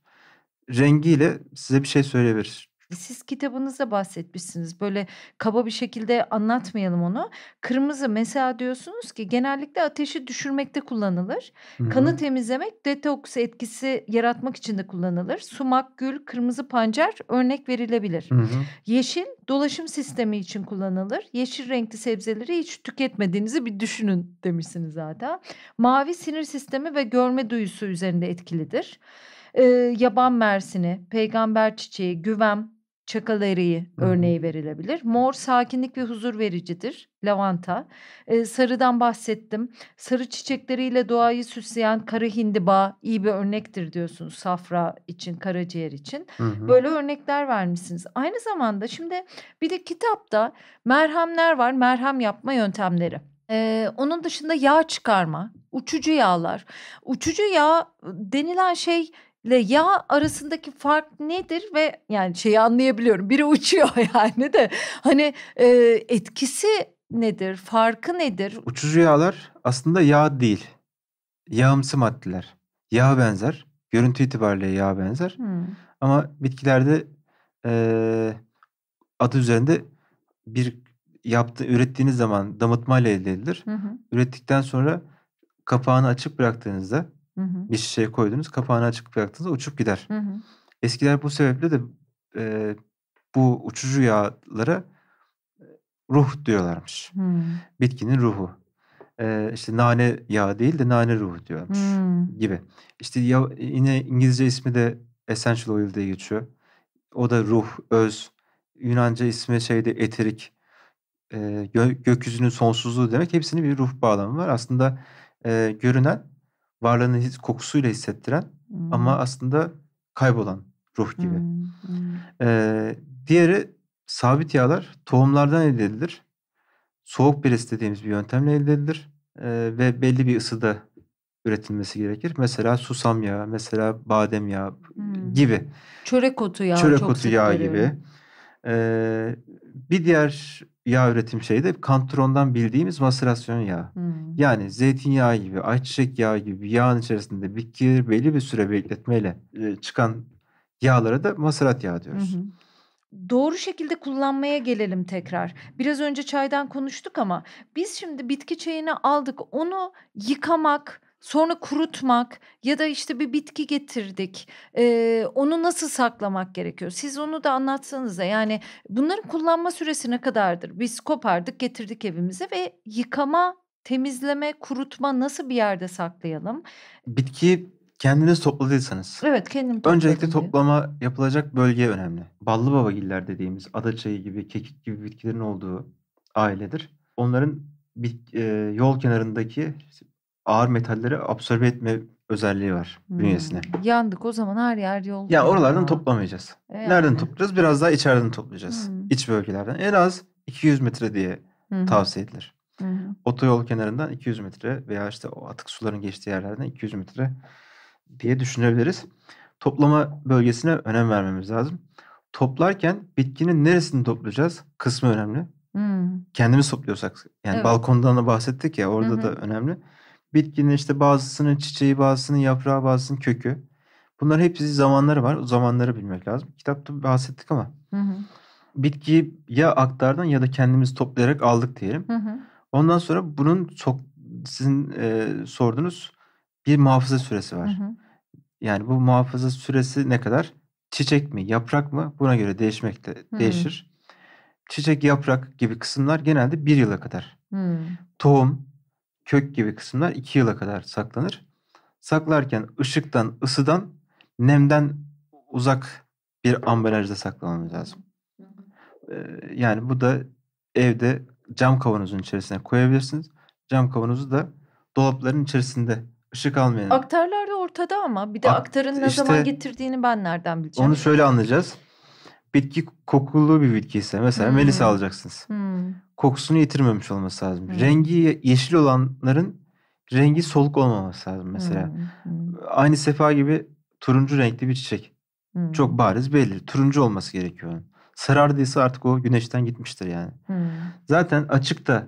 S2: rengiyle size bir şey söyleyebilir.
S1: E, siz kitabınızda bahsetmişsiniz. Böyle kaba bir şekilde anlatmayalım onu. Kırmızı mesela diyorsunuz ki genellikle ateşi düşürmekte kullanılır. Hı-hı. Kanı temizlemek, detoks etkisi yaratmak için de kullanılır. Sumak, gül, kırmızı pancar örnek verilebilir. Hı-hı. Yeşil dolaşım sistemi için kullanılır. Yeşil renkli sebzeleri hiç tüketmediğinizi bir düşünün demişsiniz zaten. Mavi sinir sistemi ve görme duyusu üzerinde etkilidir e, yaban mersini, peygamber çiçeği, güvem, çakal örneği verilebilir. Mor sakinlik ve huzur vericidir. Lavanta. Ee, sarıdan bahsettim. Sarı çiçekleriyle doğayı süsleyen kara hindiba iyi bir örnektir diyorsunuz safra için, karaciğer için. Hmm. Böyle örnekler vermişsiniz. Aynı zamanda şimdi bir de kitapta merhamler var. Merhem yapma yöntemleri. Ee, onun dışında yağ çıkarma, uçucu yağlar. Uçucu yağ denilen şey ile yağ arasındaki fark nedir ve yani şeyi anlayabiliyorum biri uçuyor yani de hani e, etkisi nedir farkı nedir?
S2: Uçucu yağlar aslında yağ değil yağımsı maddeler yağ benzer görüntü itibariyle yağ benzer hmm. ama bitkilerde e, adı üzerinde bir yaptı ürettiğiniz zaman damıtmayla elde edilir. Hı hı. Ürettikten sonra kapağını açık bıraktığınızda Hı hı. Bir şişeye koydunuz, kapağını açık bıraktığınızda uçup gider. Hı hı. Eskiler bu sebeple de e, bu uçucu yağlara ruh diyorlarmış. Hmm. Bitkinin ruhu. Ee, işte nane yağı değil de nane ruhu diyorlarmış hmm. gibi. İşte ya, yine İngilizce ismi de essential oil diye geçiyor. O da ruh, öz. Yunanca ismi şeyde eterik. E, gö gökyüzünün sonsuzluğu demek. Hepsinin bir ruh bağlamı var. Aslında e, görünen varlığını his, kokusuyla hissettiren hmm. ama aslında kaybolan ruh gibi.
S3: Hmm. Hmm.
S2: Ee, diğeri sabit yağlar tohumlardan elde edilir. Soğuk pres dediğimiz bir yöntemle elde edilir. Ee, ve belli bir ısıda üretilmesi gerekir. Mesela susam yağı, mesela badem yağı hmm. gibi.
S1: Çörek otu yağı. Çörek otu yağı gibi.
S2: Ee, bir diğer yağ üretim şeyi de kantrondan bildiğimiz masırasyon yağı. Hmm. Yani zeytinyağı gibi, ayçiçek yağı gibi yağın içerisinde bitkileri belli bir süre bekletmeyle e, çıkan yağlara da masarat yağı diyoruz.
S1: Hı Doğru şekilde kullanmaya gelelim tekrar. Biraz önce çaydan konuştuk ama biz şimdi bitki çayını aldık. Onu yıkamak, sonra kurutmak ya da işte bir bitki getirdik. Ee, onu nasıl saklamak gerekiyor? Siz onu da anlatsanız da yani bunların kullanma süresi ne kadardır? Biz kopardık, getirdik evimize ve yıkama, temizleme, kurutma nasıl bir yerde saklayalım?
S2: Bitkiyi kendiniz topladıysanız.
S1: Evet kendim topladım. Öncelikle
S2: toplama yapılacak bölge önemli. Ballı babagiller dediğimiz adaçayı gibi, kekik gibi bitkilerin olduğu ailedir. Onların bit, e, yol kenarındaki ağır metalleri absorbe etme özelliği var hmm. bünyesine.
S1: Yandık o zaman her yer yolda. Ya oralardan ya.
S2: toplamayacağız. E yani. Nereden toplayacağız? Biraz daha içeriden toplayacağız. Hmm. İç bölgelerden. En az 200 metre diye hmm. tavsiye edilir. Hmm. Otoyol kenarından 200 metre veya işte o atık suların geçtiği yerlerden 200 metre diye düşünebiliriz. Toplama bölgesine önem vermemiz lazım. Toplarken bitkinin neresini toplayacağız? Kısmı önemli. Hmm. Kendimiz topluyorsak yani evet. balkondan da bahsettik ya orada hı da önemli. Bitkinin işte bazısının çiçeği, bazısının yaprağı, bazısının kökü. Bunların hepsi zamanları var. O zamanları bilmek lazım. Kitapta bahsettik ama. Hı hı. Bitkiyi ya aktardan ya da kendimiz toplayarak aldık diyelim. Hı hı. Ondan sonra bunun çok sizin e, sorduğunuz bir muhafaza süresi var. Hı hı. Yani bu muhafaza süresi ne kadar? Çiçek mi, yaprak mı? Buna göre değişmekte de, hı. değişir. Çiçek, yaprak gibi kısımlar genelde bir yıla kadar. Hı. Tohum kök gibi kısımlar 2 yıla kadar saklanır. Saklarken ışıktan, ısıdan, nemden uzak bir ambalajda saklamamız lazım. Yani bu da evde cam kavanozun içerisine koyabilirsiniz. Cam kavanozu da dolapların içerisinde ışık almayan.
S1: Aktarlar da ortada ama bir de Ak- aktarın ne işte, zaman getirdiğini ben nereden bileceğim? Onu
S2: şöyle anlayacağız bitki kokulu bir bitkiyse mesela hmm. melisa alacaksınız. Hmm. Kokusunu yitirmemiş olması lazım. Hmm. Rengi yeşil olanların rengi soluk olmaması lazım mesela. Hmm. hmm. Aynı sefa gibi turuncu renkli bir çiçek. Hmm. Çok bariz belli. Turuncu olması gerekiyor. Sarardıysa artık o güneşten gitmiştir yani. Hmm. Zaten açıkta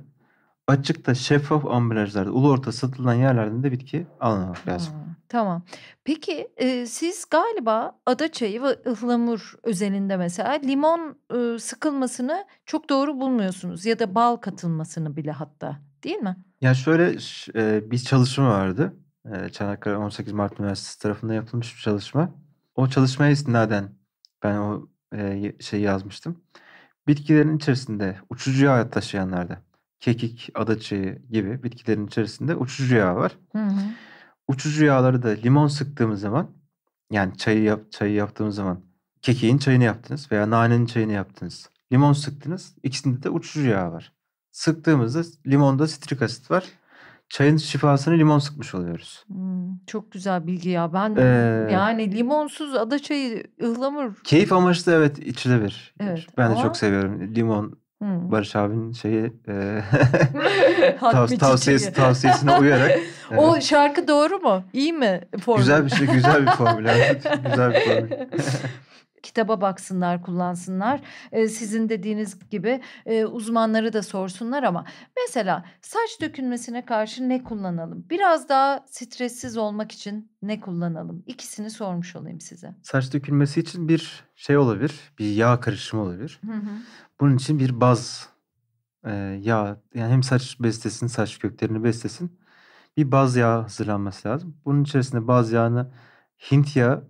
S2: açıkta şeffaf ambalajlarda ulu orta satılan yerlerden de bitki almamak lazım.
S1: Hmm. Tamam. Peki, eee, siz galiba ada çayı ve ıhlamur özelinde mesela limon, ııı, sıkılmasını çok doğru bulmuyorsunuz ya da bal katılmasını bile hatta, değil mi?
S2: Ya, şöyle ş eee, bir çalışma vardı. Eee, Çanakkale 18 Mart Üniversitesi tarafından yapılmış bir çalışma. O çalışmaya istinaden ben o, eee, şeyi yazmıştım. Bitkilerin içerisinde uçucu yağ taşıyanlarda kekik, ada çayı gibi bitkilerin içerisinde uçucu yağ var. Hı hı uçucu yağları da limon sıktığımız zaman yani çayı yap, çayı yaptığımız zaman kekiğin çayını yaptınız veya nanenin çayını yaptınız. Limon sıktınız. İkisinde de uçucu yağ var. Sıktığımızda limonda sitrik asit var. Çayın şifasını limon sıkmış oluyoruz.
S1: Hmm, çok güzel bilgi ya. Ben ee, yani limonsuz ada çayı ıhlamur.
S2: Keyif amaçlı evet içilebilir.
S1: Evet, ben ama... de çok
S2: seviyorum. Limon, Hmm. Barış abinin şeyi e,
S1: tav- tavsiyesi, tavsiyesine uyarak. Evet. O şarkı doğru mu? İyi mi? Formül? Güzel bir şey, güzel bir formül. güzel bir formül. kitaba baksınlar, kullansınlar. Ee, sizin dediğiniz gibi e, uzmanları da sorsunlar ama mesela saç dökülmesine karşı ne kullanalım? Biraz daha stressiz olmak için ne kullanalım? İkisini sormuş olayım size.
S2: Saç dökülmesi için bir şey olabilir, bir yağ karışımı olabilir. Hı hı. Bunun için bir baz e, yağ yani hem saç beslesin saç köklerini beslesin bir baz yağ hazırlanması lazım. Bunun içerisinde baz yağını Hint yağı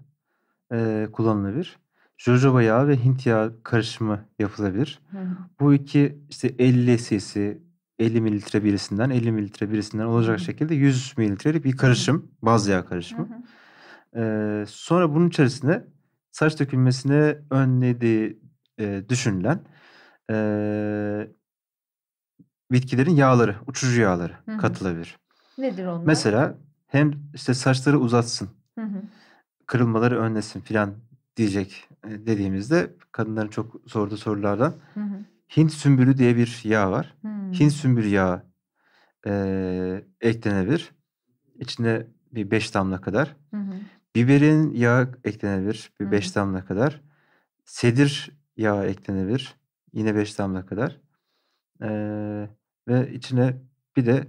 S2: e, kullanılabilir. Jojoba yağı ve Hint yağı karışımı yapılabilir. Hı. Bu iki işte 50 cc 50 mililitre birisinden 50 mililitre birisinden olacak Hı. şekilde 100 mililitrelik bir karışım. Baz yağ karışımı. Hı hı. Ee, sonra bunun içerisinde saç dökülmesini önlediği e, düşünülen e, bitkilerin yağları, uçucu yağları Hı-hı. katılabilir. Nedir onlar? Mesela hem işte saçları uzatsın, Hı-hı. kırılmaları önlesin filan diyecek dediğimizde kadınların çok sorduğu sorulardan Hı-hı. Hint sümbülü diye bir yağ var. hı Hint sümbül yağı e, eklenebilir. İçine bir beş damla kadar. Hı-hı. Biberin yağı eklenebilir bir Hı-hı. beş damla kadar. Sedir yağı eklenebilir. Yine 5 damla kadar. Ee, ve içine bir de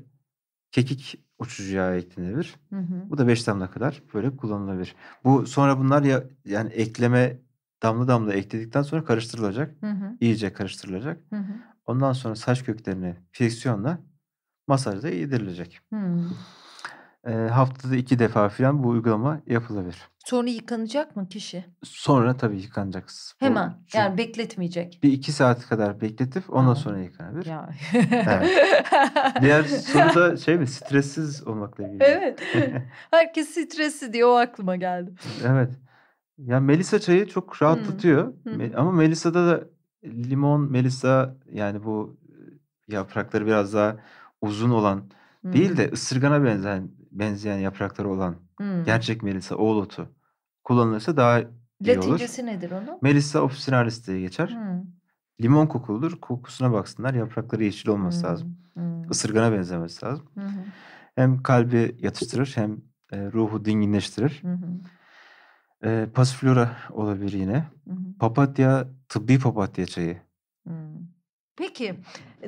S2: kekik uçucu yağı eklenebilir. Hı hı. Bu da 5 damla kadar böyle kullanılabilir. Bu sonra bunlar ya yani ekleme damla damla ekledikten sonra karıştırılacak. Hı hı. İyice karıştırılacak. Hı hı. Ondan sonra saç köklerini friksiyonla masajla yedirilecek. Hı. E, haftada iki defa falan bu uygulama yapılabilir.
S1: Sonra yıkanacak mı kişi?
S2: Sonra tabii yıkanacaksınız.
S1: Hemen Çünkü yani bekletmeyecek.
S2: Bir iki saat kadar bekletip ondan ha. sonra yıkanabilir. Ya. evet. Diğer soru da şey mi stressiz olmakla ilgili.
S1: Evet. Herkes stresli diye o aklıma geldi.
S2: Evet. Ya melisa çayı çok rahatlatıyor. Ama melisada da limon, melisa yani bu yaprakları biraz daha uzun olan Değil de ısırgana benzeyen benzeyen yaprakları olan hmm. gerçek melisa oğlutu kullanılırsa daha iyi Latincesi olur. Latincesi nedir onun? Melisa, officinalis diye geçer. Hmm. Limon kokuludur. Kokusuna baksınlar. Yaprakları yeşil olması hmm. lazım. Hmm. Isırgana benzemesi lazım. Hmm. Hem kalbi yatıştırır hem e, ruhu dinginleştirir. Hı E, pasiflora olabilir yine. Hı Papatya, tıbbi papatya
S3: çayı.
S1: Peki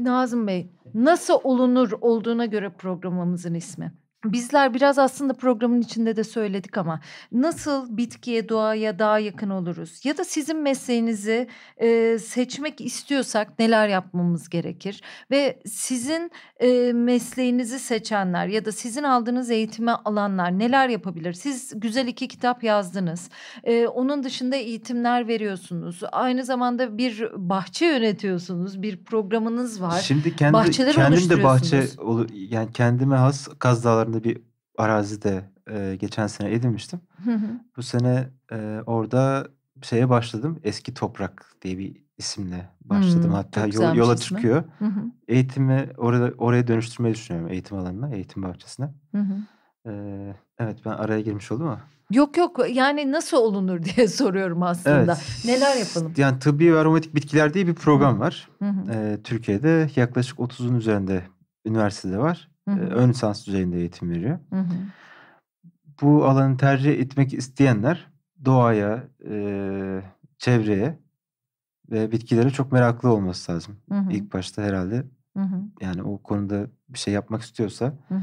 S1: Nazım Bey nasıl olunur olduğuna göre programımızın ismi. Bizler biraz aslında programın içinde de söyledik ama nasıl bitkiye, doğaya daha yakın oluruz? Ya da sizin mesleğinizi e, seçmek istiyorsak neler yapmamız gerekir? Ve sizin e, mesleğinizi seçenler ya da sizin aldığınız eğitime alanlar neler yapabilir? Siz güzel iki kitap yazdınız. E, onun dışında eğitimler veriyorsunuz. Aynı zamanda bir bahçe yönetiyorsunuz. Bir programınız var. Şimdi kendi, kendim de bahçe,
S2: yani kendime has Kaz yakında bir arazide e, geçen sene edinmiştim. Bu sene e, orada şeye başladım. Eski Toprak diye bir isimle başladım. Hatta yol, yola çıkıyor. Eğitimi orada oraya dönüştürmeyi düşünüyorum. Eğitim alanına, eğitim bahçesine. Hı evet ben araya girmiş oldum ama.
S3: Yok
S1: yok yani nasıl olunur diye soruyorum aslında. Evet. Neler yapalım?
S2: Yani tıbbi ve aromatik bitkiler diye bir program var. Hı hı. Ee, Türkiye'de yaklaşık 30'un üzerinde üniversitede var. Hı hı. Ön lisans düzeyinde eğitim veriyor. Hı hı. Bu alanı tercih etmek isteyenler doğaya, e, çevreye ve bitkilere çok meraklı olması lazım. Hı hı. İlk başta herhalde
S3: Hı hı. Yani
S2: o konuda bir şey yapmak istiyorsa hı hı.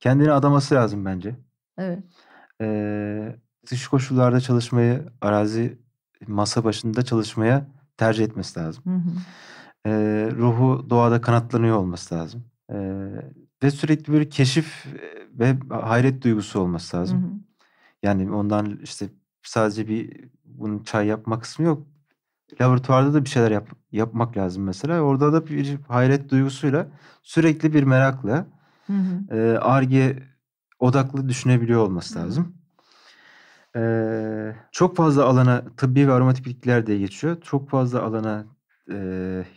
S2: kendini adaması lazım bence. Evet. Ee, dış koşullarda çalışmayı, arazi masa başında çalışmaya tercih etmesi lazım. Hı hı. Ee, ruhu doğada kanatlanıyor olması lazım. Ee, ve sürekli böyle keşif ve hayret duygusu olması lazım. Hı hı. Yani ondan işte sadece bir bunun çay yapma kısmı yok. Laboratuvarda da bir şeyler yap, yapmak lazım mesela. Orada da bir hayret duygusuyla sürekli bir merakla arge e, odaklı düşünebiliyor olması lazım. Hı çok fazla alana tıbbi ve aromatik bitkiler de geçiyor. Çok fazla alana e,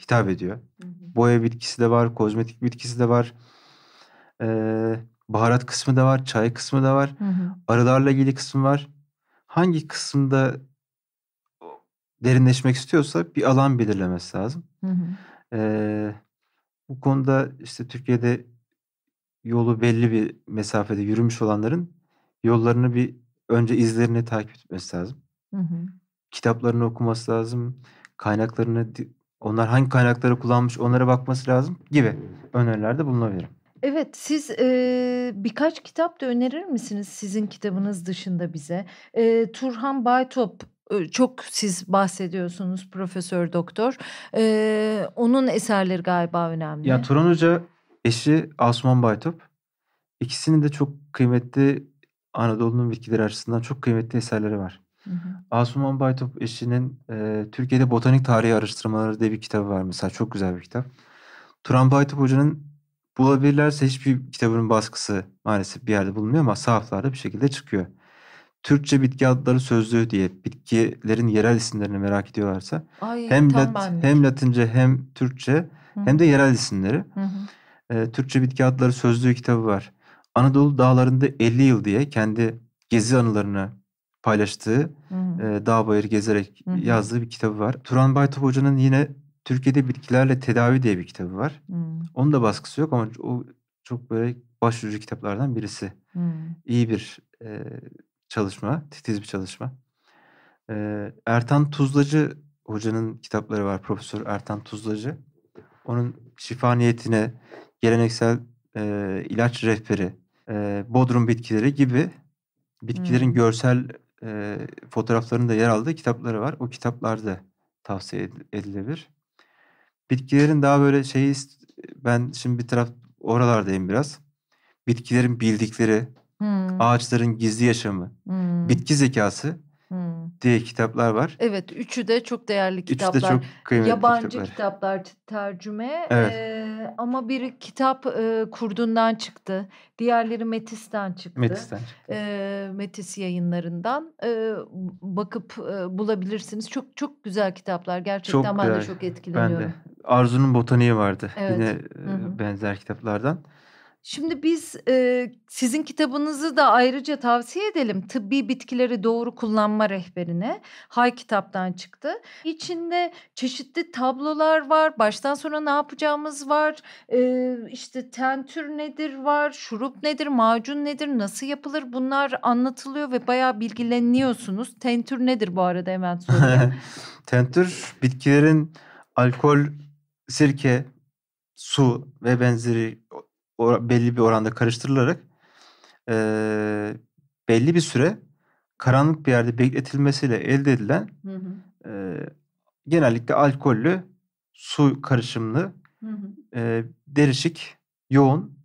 S2: hitap ediyor. Hı hı. Boya bitkisi de var, kozmetik bitkisi de var. Ee, baharat kısmı da var, çay kısmı da var. Hı hı. Arılarla ilgili kısım var. Hangi kısımda derinleşmek istiyorsa bir alan belirlemesi lazım. Hı hı. Ee, bu konuda işte Türkiye'de yolu belli bir mesafede yürümüş olanların yollarını bir önce izlerini takip etmesi lazım. Hı hı. Kitaplarını okuması lazım. Kaynaklarını onlar hangi kaynakları kullanmış onlara bakması lazım gibi önerilerde bulunabilirim.
S1: Evet, siz e, birkaç kitap da önerir misiniz sizin kitabınız dışında bize? E, Turhan Baytop çok siz bahsediyorsunuz profesör doktor. Ee, onun eserleri galiba önemli. Ya Turan
S2: Hoca eşi Asuman Baytop. İkisinin de çok kıymetli Anadolu'nun bitkileri açısından çok kıymetli eserleri var. Hı hı. Asuman Baytop eşinin e, Türkiye'de Botanik Tarihi Araştırmaları diye bir kitabı var mesela. Çok güzel bir kitap. Turan Baytop Hoca'nın Bulabilirlerse hiçbir kitabının baskısı maalesef bir yerde bulunmuyor ama sahaflarda bir şekilde çıkıyor. Türkçe bitki adları sözlüğü diye bitkilerin yerel isimlerini merak ediyorlarsa Ay, hem Lat hem Latince hem Türkçe Hı. hem de yerel isimleri. Ee, Türkçe bitki adları sözlüğü kitabı var. Anadolu dağlarında 50 yıl diye kendi gezi anılarını paylaştığı, E, dağ bayır gezerek hı hı. yazdığı bir kitabı var. Turan Baytop Hoca'nın yine Türkiye'de bitkilerle tedavi diye bir kitabı var. Hmm. Onun da baskısı yok ama o çok böyle başvurucu kitaplardan birisi. Hmm. İyi bir e, çalışma, titiz bir çalışma. E, Ertan Tuzlacı hocanın kitapları var. Profesör Ertan Tuzlacı. Onun şifa niyetine geleneksel e, ilaç rehberi, e, bodrum bitkileri gibi bitkilerin hmm. görsel e, fotoğraflarının yer aldığı kitapları var. O kitaplar da tavsiye edilebilir bitkilerin daha böyle şeyi ben şimdi bir taraf oralardayım biraz. Bitkilerin bildikleri, hmm. ağaçların gizli yaşamı, hmm. bitki zekası diye kitaplar var.
S1: Evet, üçü de çok değerli kitaplar. Üçü de çok kıymetli Yabancı kitaplar, kitaplar tercüme evet. e, ama bir kitap e, kurdundan çıktı. Diğerleri Metis'ten çıktı. Metis'ten çıktı. E, Metis yayınlarından e, bakıp e, bulabilirsiniz. Çok çok güzel kitaplar. Gerçekten çok ben güzel. de çok etkileniyorum.
S2: Ben de. Arzu'nun botaniği vardı. Evet. Yine hı benzer kitaplardan.
S1: Şimdi biz e, sizin kitabınızı da ayrıca tavsiye edelim. Tıbbi bitkileri doğru kullanma rehberine. Hay kitaptan çıktı. İçinde çeşitli tablolar var. Baştan sonra ne yapacağımız var. E, işte tentür nedir var. Şurup nedir, macun nedir, nasıl yapılır bunlar anlatılıyor ve bayağı bilgileniyorsunuz. Tentür nedir bu arada hemen sorayım.
S2: tentür bitkilerin alkol, sirke, su ve benzeri or- belli bir oranda karıştırılarak e, belli bir süre karanlık bir yerde bekletilmesiyle elde edilen hı hı. E, genellikle alkollü su karışımlı hı hı. E, derişik yoğun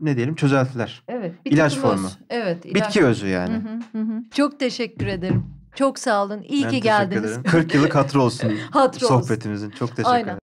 S2: ne diyelim çözeltiler. Evet. Bir ilaç formu. Öz. Evet. Ilaç. Bitki özü yani.
S3: Hı hı hı. Çok
S1: teşekkür ederim. Çok sağ olun. İyi ben ki geldiniz. Ederim.
S3: 40 yıllık hatırı olsun hatır sohbetimizin. Çok teşekkür Aynen. ederim.